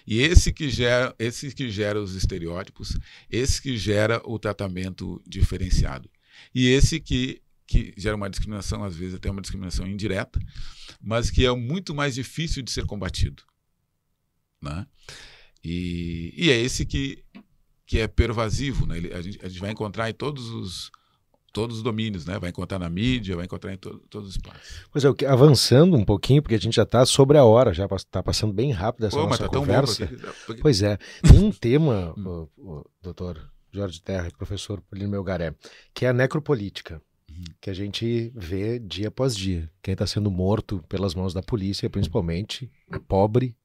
E esse que gera, esse que gera os estereótipos, esse que gera o tratamento diferenciado. E esse que que gera uma discriminação, às vezes até uma discriminação indireta, mas que é muito mais difícil de ser combatido. Né? E, e é esse que, que é pervasivo. Né? Ele, a, gente, a gente vai encontrar em todos os, todos os domínios, né? Vai encontrar na mídia, vai encontrar em todos os espaços. Pois é, avançando um pouquinho, porque a gente já está sobre a hora, já está passando bem rápido essa Pô, nossa tá conversa. Porque... Porque... Pois é, tem um tema, hum. o, o, doutor Jorge Terra e professor Polino Melgaré, que é a necropolítica. Uhum. Que a gente vê dia após dia. Quem está sendo morto pelas mãos da polícia, principalmente, é pobre,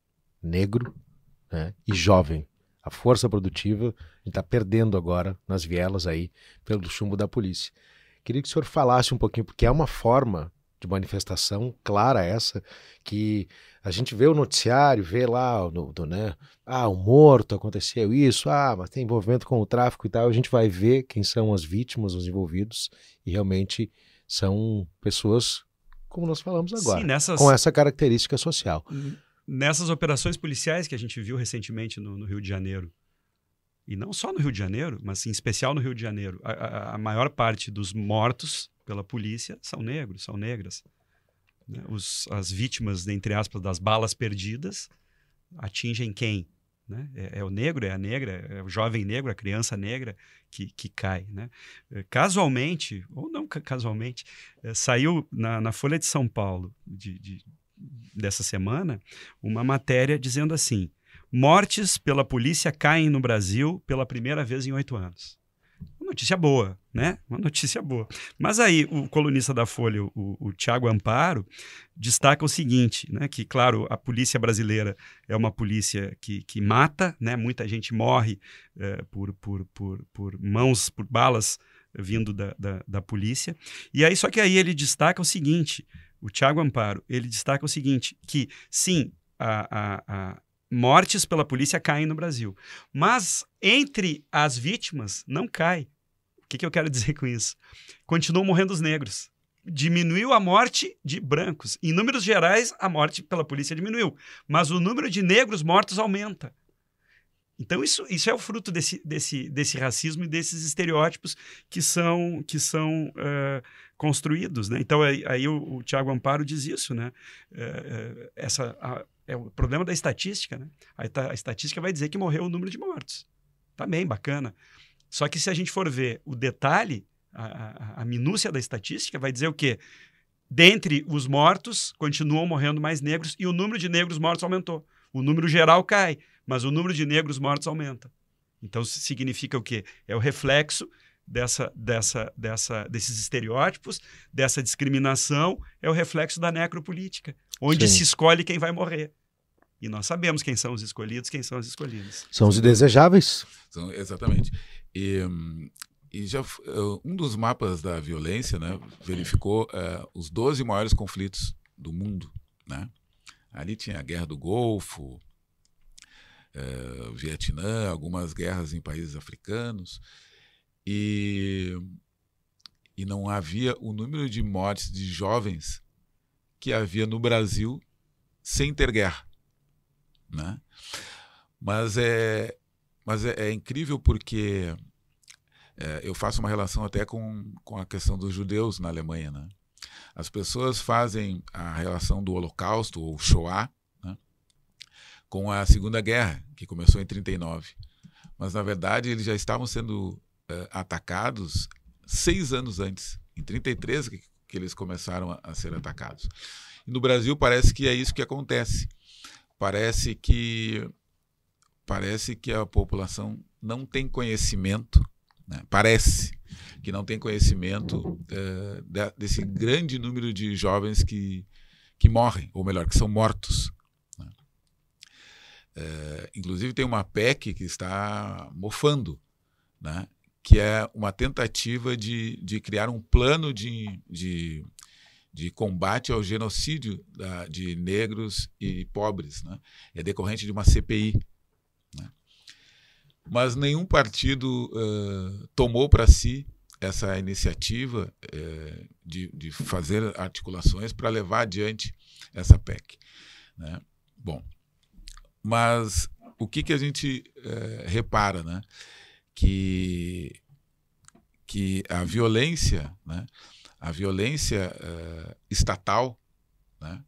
negro né, e jovem a força produtiva está perdendo agora nas vielas aí pelo chumbo da polícia. Queria que o senhor falasse um pouquinho, porque é uma forma de manifestação clara essa, que a gente vê o noticiário, vê lá, no, do, né, ah, o morto aconteceu isso, ah, mas tem envolvimento com o tráfico e tal, a gente vai ver quem são as vítimas, os envolvidos, e realmente são pessoas como nós falamos agora, Sim, nessas... com essa característica social. Uhum nessas operações policiais que a gente viu recentemente no, no, Rio de Janeiro, e não só no Rio de Janeiro, mas em especial no Rio de Janeiro, a, a, a maior parte dos mortos pela polícia são negros, são negras. Né? Os, as vítimas, entre aspas, das balas perdidas atingem quem? Né? É, é, o negro, é a negra, é o jovem negro, a criança negra que, que cai. Né? Eh, casualmente, ou não casualmente, é, saiu na, na, Folha de São Paulo, de, de dessa semana uma matéria dizendo assim: mortes pela polícia caem no Brasil pela primeira vez em oito anos. Uma notícia boa, né? Uma notícia boa. Mas aí o colunista da Folha, o, o Tiago Amparo, destaca o seguinte, né? Que claro, a polícia brasileira é uma polícia que, que mata, né? Muita gente morre é, por, por, por, por mãos, por balas vindo da, da, da polícia. E aí só que aí ele destaca o seguinte: o Tiago Amparo, ele destaca o seguinte, que sim, a, a, a mortes pela polícia caem no Brasil, mas entre as vítimas não cai. O que, que eu quero dizer com isso? Continuam morrendo os negros. Diminuiu a morte de brancos. Em números gerais, a morte pela polícia diminuiu, mas o número de negros mortos aumenta. Então, isso, isso é o fruto desse, desse, desse racismo e desses estereótipos que são, que são uh, construídos, né? Então aí, aí o, o Tiago Amparo diz isso, né? É, é, essa a, é o problema da estatística, né? A, a estatística vai dizer que morreu o número de mortos, tá bem, bacana. Só que se a gente for ver o detalhe, a, a, a minúcia da estatística, vai dizer o quê? Dentre os mortos continuam morrendo mais negros e o número de negros mortos aumentou. O número geral cai, mas o número de negros mortos aumenta. Então significa o quê? É o reflexo dessa, dessa, dessa, desses estereótipos, dessa discriminação, é o reflexo da necropolítica, onde Sim. se escolhe quem vai morrer. E nós sabemos quem são os escolhidos, quem são as escolhidas. São os desejáveis. São, exatamente. E, e já eh, um dos mapas da violência né, verificou uh, os 12 maiores conflitos do mundo. Né? Ali tinha a Guerra do Golfo, uh, Vietnã, algumas guerras em países africanos. E, e não havia o número de mortes de jovens que havia no Brasil sem ter guerra. Né? Mas, é, mas é, é incrível porque é, eu faço uma relação até com, com a questão dos judeus na Alemanha. Né? As pessoas fazem a relação do Holocausto, ou Shoah, né? com a Segunda Guerra, que começou em 1939. Mas, na verdade, eles já estavam sendo uh, atacados seis anos antes, em 33 que, que eles começaram a, a ser atacados. E no Brasil parece que é isso que acontece. Parece que parece que a população não tem conhecimento, né? parece que não tem conhecimento uh, desse grande número de jovens que, que morrem, ou melhor, que são mortos. Né? Uh, inclusive tem uma PEC que está mofando né? que é uma tentativa de, de criar um plano de, de, de combate ao genocídio da, de negros e pobres. Né? É decorrente de uma CPI. Né? Mas nenhum partido uh, tomou para si essa iniciativa uh, de, de fazer articulações para levar adiante essa PEC. Né? Bom, mas o que, que a gente uh, repara, né? que, que a violência, né, a violência uh, estatal né,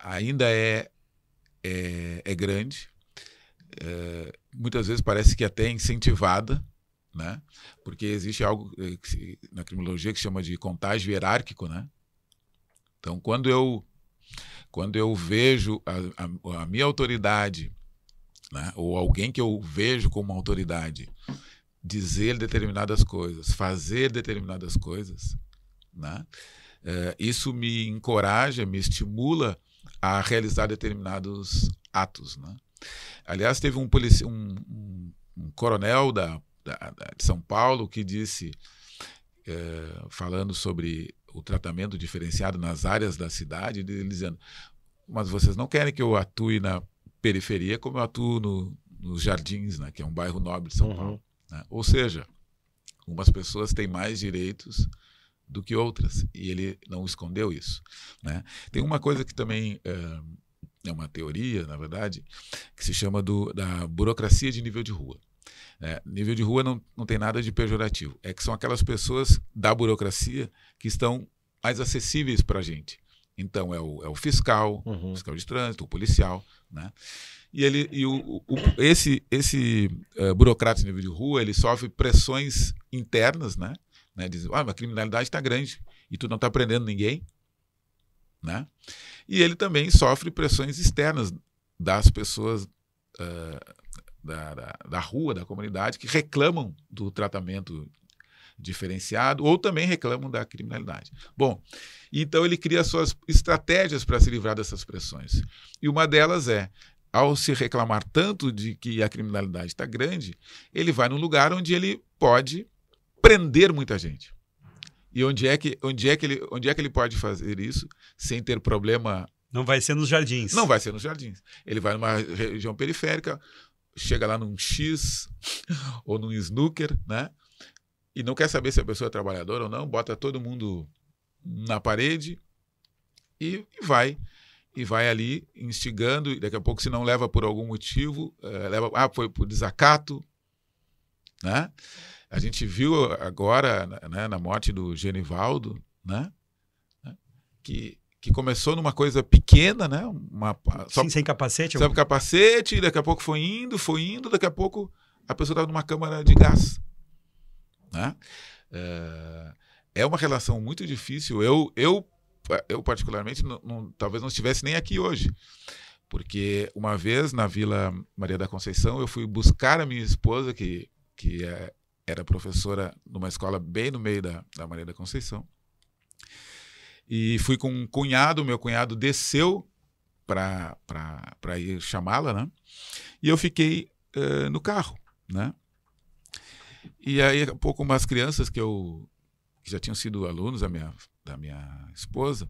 ainda é, é, é grande, eh, muitas vezes parece que até é incentivada, né, porque existe algo que, na criminologia que se chama de contágio hierárquico. Né? Então, quando eu, quando eu vejo a, a, a minha autoridade né? ou alguém que eu vejo como autoridade dizer determinadas coisas, fazer determinadas coisas, né? é, isso me encoraja, me estimula a realizar determinados atos. Né? Aliás, teve um, um, um, um coronel da, da, da, de São Paulo que disse, é, falando sobre o tratamento diferenciado nas áreas da cidade, dizendo: Mas vocês não querem que eu atue na periferia, como eu atuo no, nos Jardins, né, que é um bairro nobre de São uhum. Paulo. Né? Ou seja, umas pessoas têm mais direitos do que outras, e ele não escondeu isso. Né? Tem uma coisa que também é, é uma teoria, na verdade, que se chama do, da burocracia de nível de rua. É, nível de rua não, não tem nada de pejorativo. É que são aquelas pessoas da burocracia que estão mais acessíveis para a gente. Então é o, é o fiscal, uhum. fiscal de trânsito, o policial, né? E ele e o, o, esse esse uh, burocrata de nível de rua ele sofre pressões internas, né? né? Diz, ah, a criminalidade está grande e tu não está prendendo ninguém, né? E ele também sofre pressões externas das pessoas uh, da, da, da, rua, da comunidade, que reclamam do tratamento diferenciado, ou também reclamam da criminalidade. Bom, então ele cria suas estratégias para se livrar dessas pressões. E uma delas é ao se reclamar tanto de que a criminalidade está grande, ele vai num lugar onde ele pode prender muita gente. E onde é que, onde é que, ele, onde é que ele pode fazer isso sem ter problema? Não vai ser nos jardins. Não vai ser nos jardins. Ele vai numa região periférica, chega lá num X ou num snooker, né? e não quer saber se a pessoa é trabalhadora ou não, bota todo mundo na parede e, e vai. E vai ali instigando, e daqui a pouco, se não leva por algum motivo, eh, leva, ah, foi por desacato. Né? A gente viu agora, né, na morte do Genivaldo, né, né que, que começou numa coisa pequena, né? Uma, só, Sim, sem capacete. Sem algum... capacete, daqui a pouco foi indo, foi indo, daqui a pouco a pessoa estava numa câmara de gás. Né? Eh, é uma relação muito difícil. Eu, eu, eu particularmente, não, não, talvez não estivesse nem aqui hoje. Porque uma vez na Vila Maria da Conceição, eu fui buscar a minha esposa, que, que é, era professora numa escola bem no meio da, da Maria da Conceição. E fui com um cunhado, meu cunhado desceu para ir chamá-la, né? E eu fiquei uh, no carro, né? E aí, um pouco, umas crianças que eu que já tinham sido alunos da minha, da minha esposa,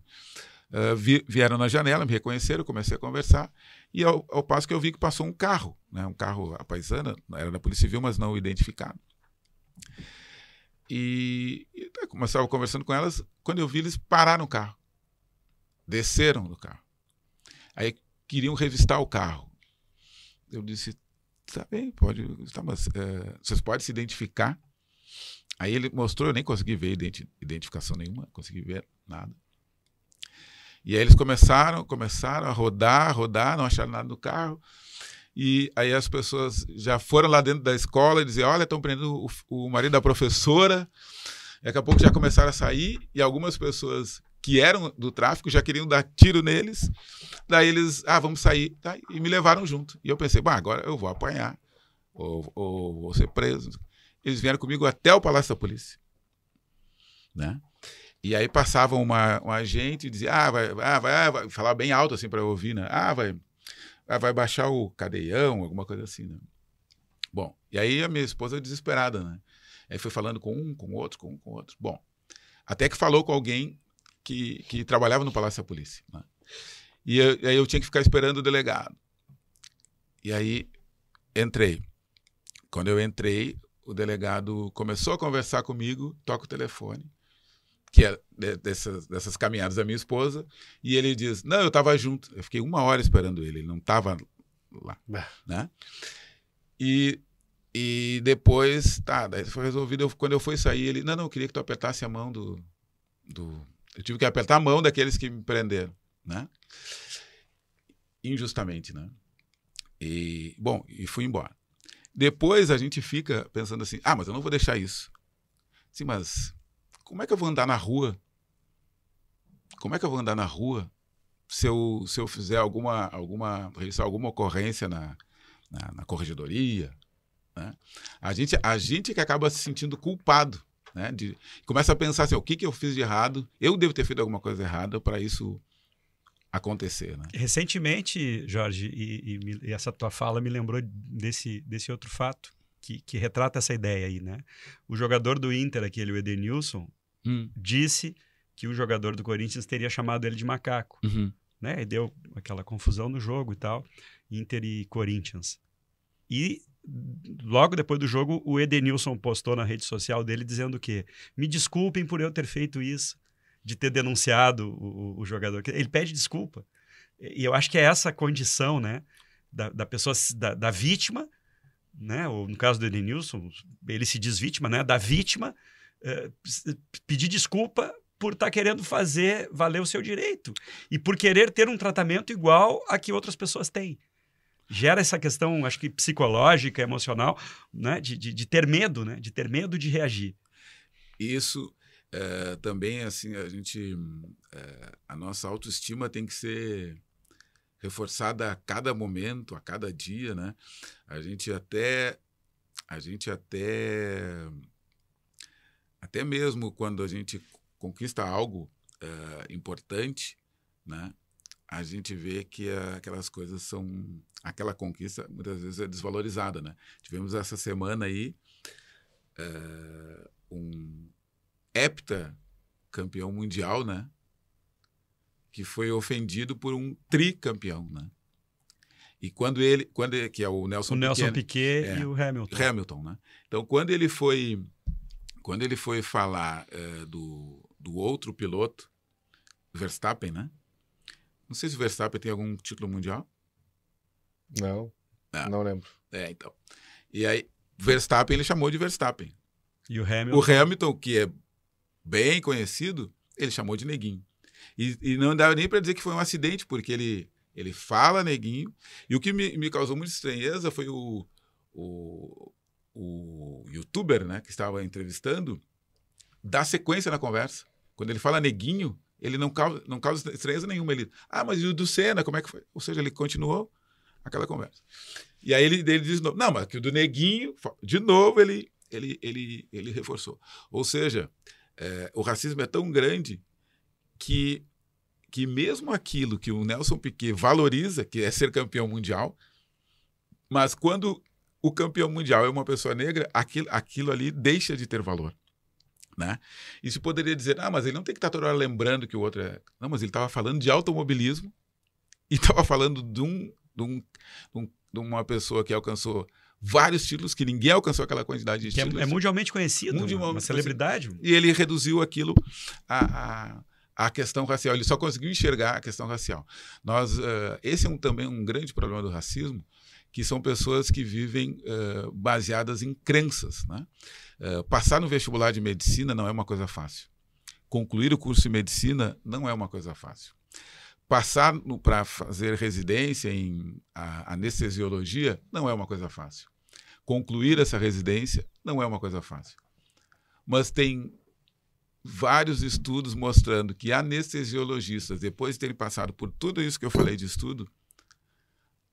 uh, vi, vieram na janela, me reconheceram, comecei a conversar, e ao, ao, passo que eu vi que passou um carro, né, um carro a paisana, era da Polícia Civil, mas não identificado. E, e tá, começava conversando com elas, quando eu vi, eles pararam o carro, desceram do carro. Aí queriam revistar o carro. Eu disse, Tá bem, pode. Tá, mas, é, vocês podem se identificar. Aí ele mostrou, eu nem consegui ver identificação nenhuma, consegui ver nada. E aí eles começaram, começaram a rodar, rodar, não acharam nada no carro. E aí as pessoas já foram lá dentro da escola e diziam: Olha, estão prendendo o, o marido da professora. E daqui a pouco já começaram a sair e algumas pessoas que eram do tráfico, já queriam dar tiro neles. Daí eles, ah, vamos sair. Tá? E me levaram junto. E eu pensei, bom agora eu vou apanhar, ou, ou vou ser preso. Eles vieram comigo até o Palácio da Polícia. Né? E aí passava uma, um agente e dizia, ah, vai, ah, vai, ah, vai, falar bem alto assim para eu ouvir, né? Ah, vai, ah, vai baixar o cadeião, alguma coisa assim, né? Bom, e aí a minha esposa desesperada, né? Aí foi falando com um, com outro, com um, com outro. Bom, até que falou com alguém que, que trabalhava no Palácio da Polícia. Né? E eu, aí eu tinha que ficar esperando o delegado. E aí entrei. Quando eu entrei, o delegado começou a conversar comigo, toca o telefone, que é dessas, dessas caminhadas da minha esposa, e ele diz: Não, eu estava junto. Eu fiquei uma hora esperando ele, ele não estava lá. É. Né? E, e depois, tá, daí foi resolvido. Eu, quando eu fui sair, ele: Não, não, eu queria que tu apertasse a mão do, do eu tive que apertar a mão daqueles que me prenderam, né? Injustamente, né? E, bom, e fui embora. Depois a gente fica pensando assim: ah, mas eu não vou deixar isso. Sim, mas como é que eu vou andar na rua? Como é que eu vou andar na rua se eu, se eu fizer alguma, alguma, alguma ocorrência na, na, na corregedoria? Né? A, gente, a gente que acaba se sentindo culpado né? De, começa a pensar assim, o que, que eu fiz de errado? Eu devo ter feito alguma coisa errada para isso acontecer. Né? Recentemente, Jorge, e, e, e, essa tua fala me lembrou desse, desse outro fato que, que retrata essa ideia aí. Né? O jogador do Inter, aquele o Edenilson, hum. disse que o jogador do Corinthians teria chamado ele de macaco. Uhum. Né? E deu aquela confusão no jogo e tal, Inter e Corinthians. E logo depois do jogo, o Edenilson postou na rede social dele dizendo que me desculpem por eu ter feito isso, de ter denunciado o, o jogador. Ele pede desculpa. E eu acho que é essa condição, né? Da, da pessoa, da, da, vítima, né? Ou no caso do Edenilson, ele se diz vítima, né? Da vítima eh, pedir desculpa por estar tá querendo fazer valer o seu direito e por querer ter um tratamento igual a que outras pessoas têm gera essa questão, acho que psicológica, emocional, né? de, de, de ter medo, né? de ter medo de reagir. Isso é, também, assim, a gente, é, a nossa autoestima tem que ser reforçada a cada momento, a cada dia, né? A gente até, a gente até, até mesmo quando a gente conquista algo é, importante, né? a gente vê que eh, aquelas coisas são. Aquela conquista muitas vezes é desvalorizada, né? Tivemos essa semana aí uh, um hepta campeão mundial, né? Que foi ofendido por um tricampeão, né? E quando ele, quando ele, que é o Nelson, o Nelson Piquet, né? Piquet é, e o Hamilton. Hamilton, né? Então quando ele foi, quando ele foi falar uh, do, do outro piloto, Verstappen, né? Não sei se o Verstappen tem algum título mundial. Não. Não, não lembro. É, então. E aí, Verstappen ele chamou de Verstappen. E o Hamilton? O Hamilton, que é bem conhecido, ele chamou de Neguinho. E, e não dá nem para dizer que foi um acidente, porque ele, ele fala Neguinho. E o que me, me causou muita estranheza foi o, o, o youtuber né, que estava entrevistando dar sequência na conversa. Quando ele fala Neguinho, ele não causa, não causa estranheza nenhuma. Ele, ah, mas e o do Senna, como é que foi? Ou seja, ele continuou aquela conversa. E aí ele, ele diz, não, mas que o do Neguinho, de novo, ele, ele, ele, ele reforçou. Ou seja, é, o racismo é tão grande que, que mesmo aquilo que o Nelson Piquet valoriza, que é ser campeão mundial, mas quando o campeão mundial é uma pessoa negra, aquilo, aquilo ali deixa de ter valor. Né? E se poderia dizer, ah, mas ele não tem que estar toda hora lembrando que o outro é. Não, mas ele estava falando de automobilismo e estava falando de, um, de, um, de uma pessoa que alcançou vários títulos, que ninguém alcançou aquela quantidade de que é títulos. É, é mundialmente conhecido, né? mundialmente uma celebridade. E ele reduziu aquilo a, a, a, questão racial. Ele só conseguiu enxergar a questão racial. Nós, uh, esse é um, também um grande problema do racismo, que são pessoas que vivem uh, baseadas em crenças. Né? Uh, passar no vestibular de medicina não é uma coisa fácil. Concluir o curso de medicina não é uma coisa fácil. Passar para fazer residência em anestesiologia não é uma coisa fácil. Concluir essa residência não é uma coisa fácil. Mas tem vários estudos mostrando que anestesiologistas, depois de terem passado por tudo isso que eu falei de estudo,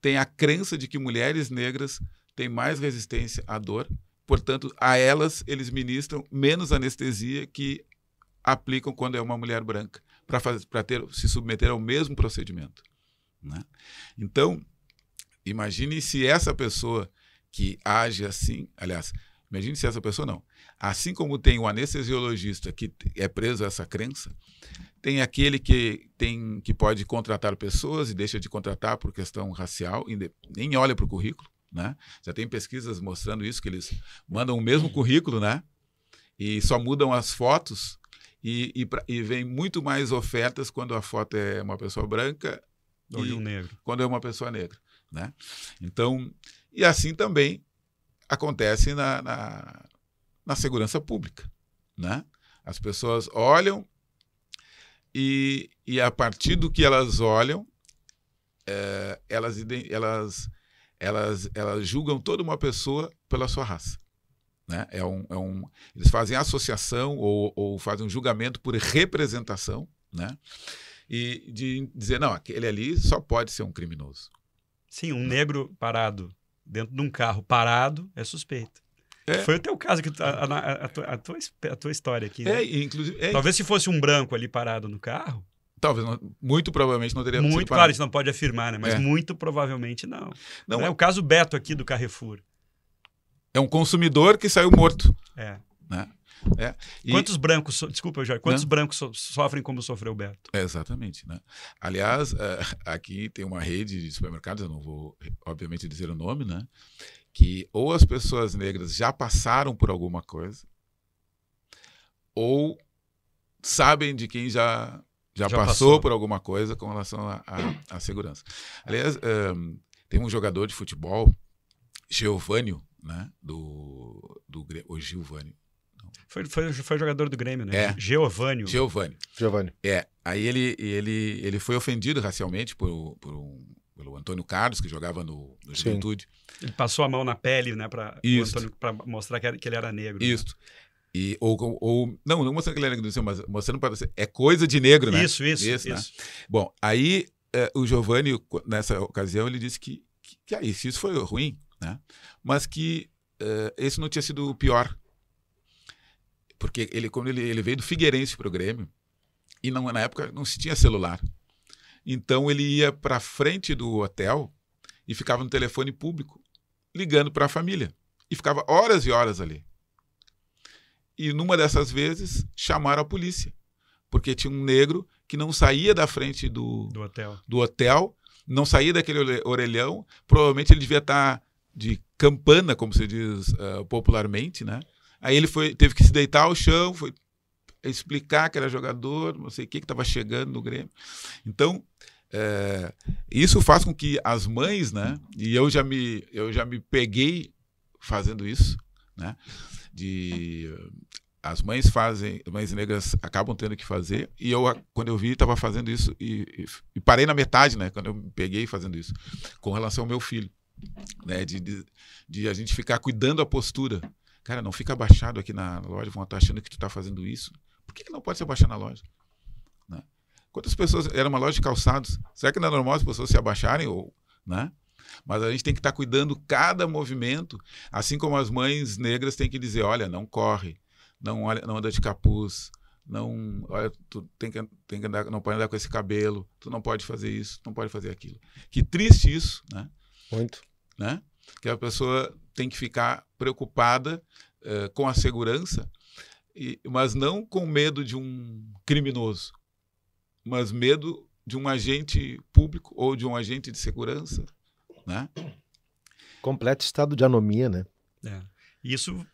tem a crença de que mulheres negras têm mais resistência à dor, portanto, a elas eles ministram menos anestesia que aplicam quando é uma mulher branca, para se submeter ao mesmo procedimento. Né? Então, imagine se essa pessoa que age assim, aliás, Imagine se essa pessoa não. Assim como tem o anestesiologista que é preso a essa crença, tem aquele que tem que pode contratar pessoas e deixa de contratar por questão racial, nem olha para o currículo, né? Já tem pesquisas mostrando isso que eles mandam o mesmo currículo, né? E só mudam as fotos e, e, e vem muito mais ofertas quando a foto é uma pessoa branca ou um negro. quando é uma pessoa negra, né? Então e assim também acontece na, na, na segurança pública. Né? As pessoas olham e, e a partir do que elas olham, é, elas, elas, elas, elas julgam toda uma pessoa pela sua raça. Né? É um, é um, eles fazem associação ou, ou fazem um julgamento por representação, né? E de dizer, não, aquele ali só pode ser um criminoso. Sim, um né? negro parado dentro de um carro parado é suspeito. É. Foi o teu caso, que a, a, a, tua, a tua, a tua história aqui. É, né? É, inclusive, é, Talvez se fosse um branco ali parado no carro. Talvez, não, muito provavelmente não teria Muito, claro, isso não pode afirmar, né? Mas é. muito provavelmente não. não né? é o caso Beto aqui do Carrefour. É um consumidor que saiu morto. É. Né? É. E... Quantos brancos, so... desculpa, Jorge, quantos Não? brancos so... sofrem como sofreu o Beto? É, exatamente. Né? Aliás, é, aqui tem uma rede de supermercados, eu não vou, obviamente, dizer o nome, né? que ou as pessoas negras já passaram por alguma coisa, ou sabem de quem já, já, já passou, passou, por alguma coisa com relação à segurança. Aliás, hum, tem um jogador de futebol, Giovânio, né? do, do, o Gilvânio, foi, foi, foi jogador do Grêmio, né? É. Geovânio. Geovânio. Geovânio. É. Aí ele, ele, ele foi ofendido racialmente por, por um, pelo Antônio Carlos, que jogava no, no Juventude. Ele passou a mão na pele, né? Para mostrar que, era, que, ele era negro. Né? Isso. Né? E, ou, ou, não, não mostrando que ele era negro, mas mostrando para você. É coisa de negro, né? Isso, isso. Isso, né? isso. Bom, aí eh, o Giovanni, nessa ocasião, ele disse que, que, que ah, isso, isso foi ruim, né? Mas que eh, esse não tinha sido o pior porque ele, quando ele, ele veio do Figueirense para o Grêmio, e não, na época não se tinha celular. Então ele ia para frente do hotel e ficava no telefone público, ligando para a família. E ficava horas e horas ali. E numa dessas vezes chamaram a polícia, porque tinha um negro que não saía da frente do, do, hotel. do hotel, não saía daquele orelhão. Provavelmente ele devia estar tá de campana, como se diz uh, popularmente, né? Aí ele foi, teve que se deitar ao chão, foi explicar que era jogador, não sei o que, que estava chegando no Grêmio. Então, é, isso faz com que as mães, né? E eu já me, eu já me peguei fazendo isso, né? De as mães fazem, as mães negras acabam tendo que fazer. E eu, quando eu vi, estava fazendo isso e, e, parei na metade, né? Quando eu me peguei fazendo isso, com relação ao meu filho, né? De, de, de a gente ficar cuidando a postura, Cara, não fica abaixado aqui na loja, vão estar achando que tu está fazendo isso. Por que, que não pode se abaixar na loja? Né? Quantas pessoas. Era uma loja de calçados. Será que não é normal as pessoas se abaixarem? Ou, né? Mas a gente tem que estar tá cuidando cada movimento, assim como as mães negras têm que dizer: olha, não corre, não, olha, não anda de capuz, não, olha, tu tem que, tem que andar, não pode andar com esse cabelo, tu não pode fazer isso, não pode fazer aquilo. Que triste isso, né? Muito. Né? Que a pessoa tem que ficar preocupada uh, com a segurança, e, mas não com medo de um criminoso, mas medo de um agente público ou de um agente de segurança, né? Completo estado de anomia, né? É. Isso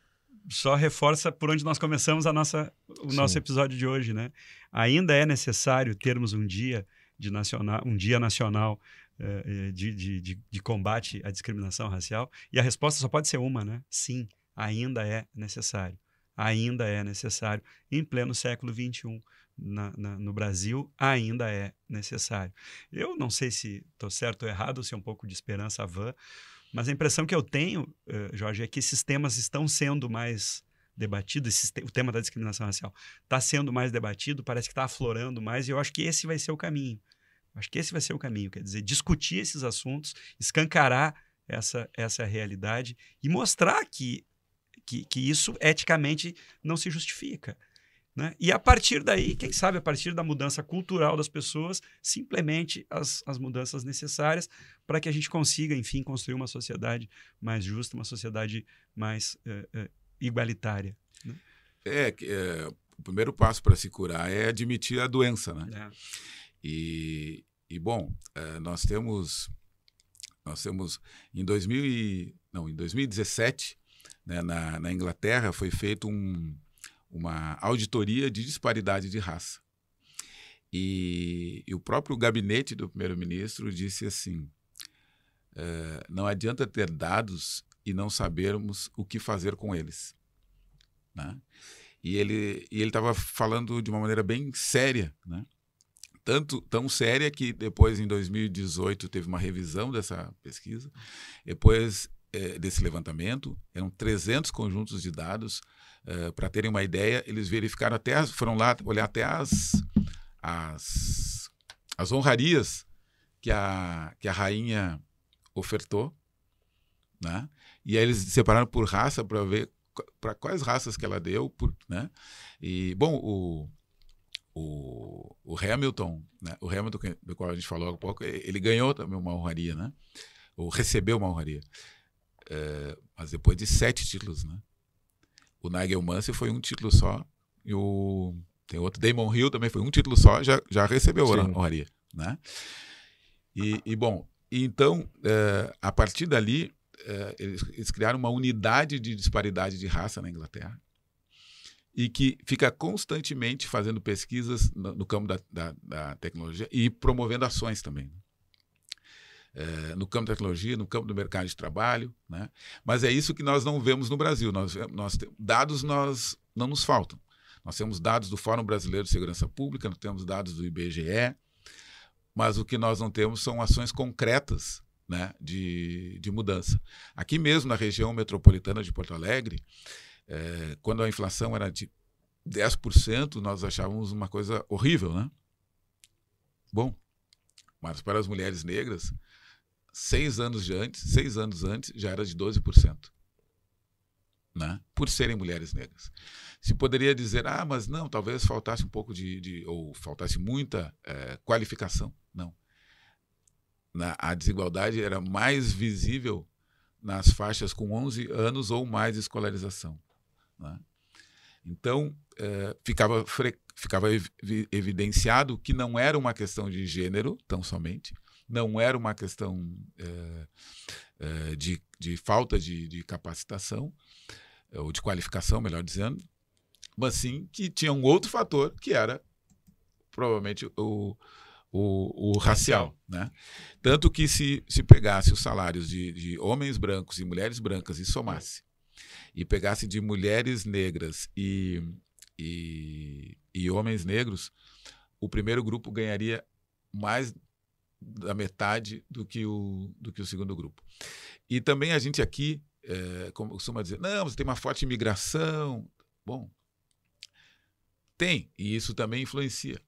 só reforça por onde nós começamos a nossa, o Sim. nosso episódio de hoje, né? Ainda é necessário termos um dia de nacional, um dia nacional eh, eh, de, de, de, de combate à discriminação racial? E a resposta só pode ser uma, né? Sim, ainda é necessário. Ainda é necessário em pleno século XXI. Na, na, no Brasil ainda é necessário. Eu não sei se estou certo ou errado, se é um pouco de esperança vã, mas a impressão que eu tenho, eh, Jorge, é que esses temas estão sendo mais debatidos, o tema da discriminação racial está sendo mais debatido, parece que está aflorando mais, e eu acho que esse vai ser o caminho. Acho que esse vai ser o caminho, quer dizer, discutir esses assuntos, escancarar essa, essa realidade e mostrar que, que, que isso eticamente não se justifica. Né? E a partir daí, quem sabe, a partir da mudança cultural das pessoas, simplesmente as, as mudanças necessárias para que a gente consiga, enfim, construir uma sociedade mais justa, uma sociedade mais é, é, igualitária. Né? É, é, o primeiro passo para se curar é admitir a doença, né? É. E, e bom, é, nós temos nós temos em 2000 e, não, em 2017 né, na, na, Inglaterra foi feito um, uma auditoria de disparidade de raça. E, e o próprio gabinete do primeiro-ministro disse assim: eh, não adianta ter dados e não sabermos o que fazer com eles. Né? E ele estava falando de uma maneira bem séria. Né? tanto tão séria que depois em 2018 teve uma revisão dessa pesquisa. Depois é, desse levantamento eram 300 conjuntos de dados é, para terem uma ideia. Eles verificaram até as, foram lá olhar até as as, as honrarias que a que a rainha ofertou, né? E aí eles separaram por raça para ver para quais raças que ela deu, por, né? E bom o o, o Hamilton, né? o Hamilton do qual a gente falou há pouco, ele ganhou também uma honraria, né? Ou recebeu uma honraria. É, mas depois de sete títulos, né? O Nigel Mansell foi um título só e o tem outro Damon Hill também foi um título só, já, já recebeu Sim. a honraria, né? E, e bom, então é, a partir dali é, eles, eles criaram uma unidade de disparidade de raça na Inglaterra e que fica constantemente fazendo pesquisas no, no campo da, da, da, tecnologia e promovendo ações também. Né? É, no campo da tecnologia, no campo do mercado de trabalho. Né? Mas é isso que nós não vemos no Brasil. Nós, é, nós, dados nós não nos faltam. Nós temos dados do Fórum Brasileiro de Segurança Pública, nós temos dados do IBGE, mas o que nós não temos são ações concretas né, de, de mudança. Aqui mesmo, na região metropolitana de Porto Alegre, é, quando a inflação era de 10%, nós achávamos uma coisa horrível, né? Bom, mas para as mulheres negras, seis anos de antes, seis anos antes, já era de 12%. Né? Por serem mulheres negras. Se poderia dizer, ah, mas não, talvez faltasse um pouco de. de ou faltasse muita é, qualificação. Não. Na, a desigualdade era mais visível nas faixas com 11 anos ou mais de escolarização. Né? Então, é, ficava, ficava ev evidenciado que não era uma questão de gênero, tão somente, não era uma questão é, é, de, de, falta de, de capacitação, ou de qualificação, melhor dizendo, mas sim que tinha um outro fator que era provavelmente o, o, o, racial. Né? Tanto que se, se pegasse os salários de, de homens brancos e mulheres brancas e somasse e pegasse de mulheres negras e, e, e homens negros, o primeiro grupo ganharia mais da metade do que o, do que o segundo grupo. E também a gente aqui é, como costuma dizer, não, você tem uma forte imigração. Bom, tem, e isso também influencia.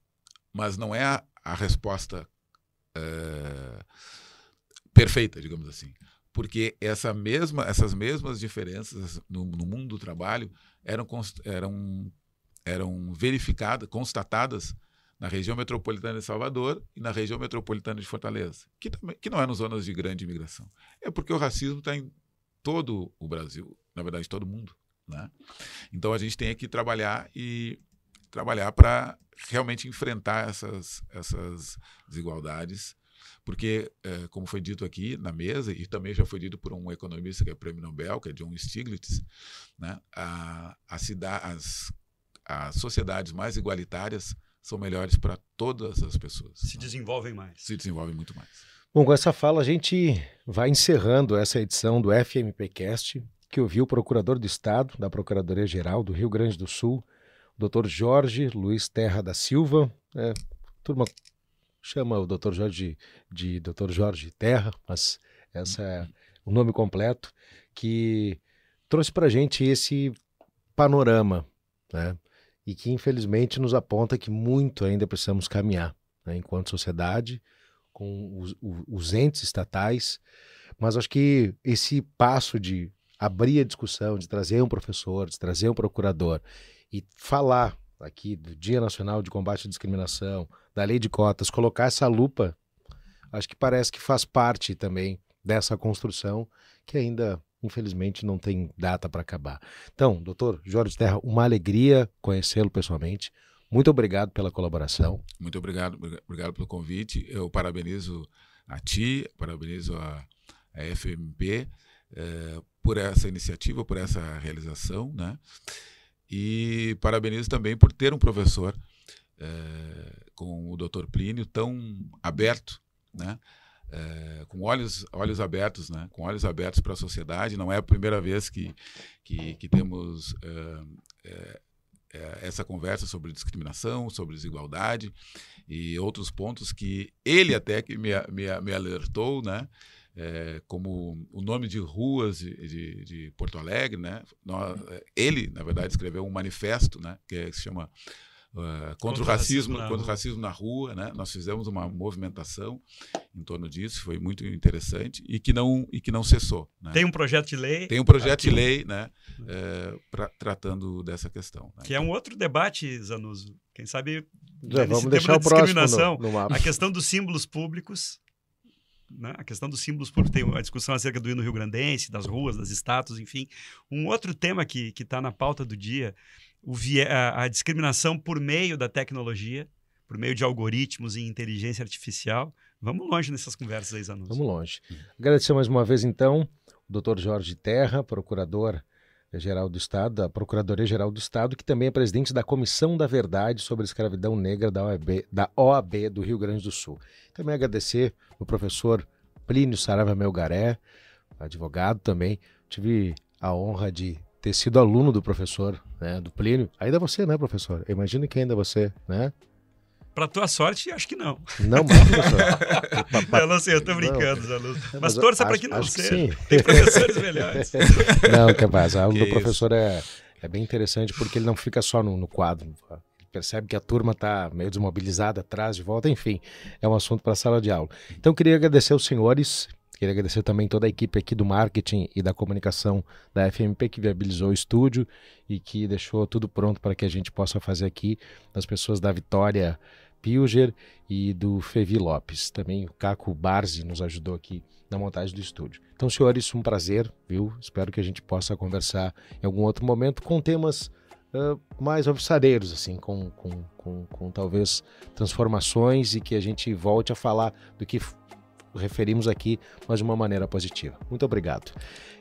Mas não é a, a resposta é, perfeita, digamos assim porque essa mesma, essas mesmas diferenças no, no mundo do trabalho eram, eram, eram verificadas, constatadas na região metropolitana de Salvador e na região metropolitana de Fortaleza, que, também, que não eram zonas de grande imigração. É porque o racismo está em todo o Brasil, na verdade, todo mundo. Né? Então a gente tem que trabalhar e trabalhar para realmente enfrentar essas, essas desigualdades porque, é, como foi dito aqui na mesa, e também já foi dito por um economista que é prêmio Nobel, que é John Stiglitz, né, a, a cidade, as, as sociedades mais igualitárias são melhores para todas as pessoas. Se né? desenvolvem mais. Se desenvolvem muito mais. Bom, com essa fala a gente vai encerrando essa edição do FMPcast, que ouviu o Procurador do Estado da Procuradoria-Geral do Rio Grande do Sul, Dr. Jorge Luiz Terra da Silva. É, turma, chama o Dr. Jorge de Dr. Jorge Terra, mas essa é uhum. o nome completo, que trouxe para gente esse panorama, né? E que infelizmente nos aponta que muito ainda precisamos caminhar né? enquanto sociedade, com os, os entes estatais, mas acho que esse passo de abrir a discussão, de trazer um professor, de trazer um procurador e falar aqui do Dia Nacional de Combate à Discriminação, da Lei de Cotas, colocar essa lupa, acho que parece que faz parte também dessa construção que ainda, infelizmente, não tem data para acabar. Então, doutor Jorge Terra, uma alegria conhecê-lo pessoalmente. Muito obrigado pela colaboração. Muito obrigado, obrigado pelo convite. Eu parabenizo a ti, parabenizo a, a FMP eh, por essa iniciativa, por essa realização, né? E parabenizo também por ter um professor é, com o Dr. Plínio tão aberto, né? É, com olhos, olhos abertos, né? com olhos abertos para a sociedade. Não é a primeira vez que, que, que temos é, essa conversa sobre discriminação, sobre desigualdade e outros pontos que ele até que me, me, me alertou, né? é, como o nome de ruas de, de, de Porto Alegre, né? É, ele, na verdade, escreveu um manifesto, né? Que, é, se chama Uh, contra, contra, o racismo, racismo contra o racismo na rua, né? Nós fizemos uma movimentação em torno disso, foi muito interessante e que não e que não cessou. Né? Tem um projeto de lei. Tem um projeto aqui. de lei, né? É, pra, tratando dessa questão. Né? Que é um outro debate, Zanuso. Quem sabe Já, vamos deixar o próximo no, no a questão dos símbolos públicos né? a questão dos símbolos públicos, tem a discussão acerca do hino rio-grandense, das ruas, das estátuas, enfim. Um outro tema que está na pauta do dia, o, a, a discriminação por meio da tecnologia, por meio de algoritmos e inteligência artificial. Vamos longe nessas conversas aí, Zanus. Vamos longe. Agradecer mais uma vez, então, o doutor Jorge Terra, procurador Geral do Estado, da Procuradoria-Geral do Estado, que também é presidente da Comissão da Verdade sobre a Escravidão Negra da OAB, da OAB do Rio Grande do Sul. Também agradecer o professor Plínio Sarava Melgaré, advogado também. Tive a honra de ter sido aluno do professor, né, do Plínio. Ainda você, né, professor? Imagino que ainda você, né? Para tua sorte, acho que não. Não, mas eu não, sei, eu tô brincando, alunos. Mas, mas torça para que não seja. Que Tem professores melhores. Não, capaz. A aula que do ah, professor é, é bem interessante porque ele não fica só no, no quadro. percebe que a turma está meio desmobilizada, atrás, de volta, enfim. É um assunto para a sala de aula. Então, queria agradecer aos senhores Queria agradecer também toda a equipe aqui do marketing e da comunicação da FMP que viabilizou o estúdio e que deixou tudo pronto para que a gente possa fazer aqui. As pessoas da Vitória Pilger e do Fevi Lopes. Também o Caco Barzi nos ajudou aqui na montagem do estúdio. Então, senhores, um prazer, viu? Espero que a gente possa conversar em algum outro momento com temas uh, mais alvissareiros, assim, com, com, com, com talvez transformações e que a gente volte a falar do que referimos aqui, mas de uma maneira positiva. Muito obrigado.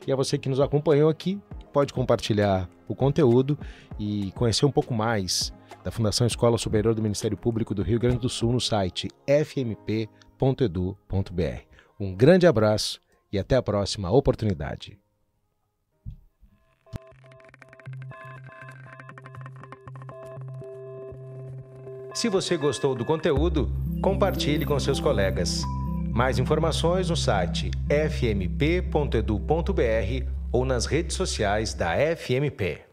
E a você que nos acompanhou aqui, pode compartilhar o conteúdo e conhecer um pouco mais da Fundação Escola Superior do Ministério Público do Rio Grande do Sul no site fmp.edu.br. Um grande abraço e até a próxima oportunidade. Se você gostou do conteúdo, compartilhe com seus colegas. Mais informações no site fmp.edu.br ou nas redes sociais da FMP.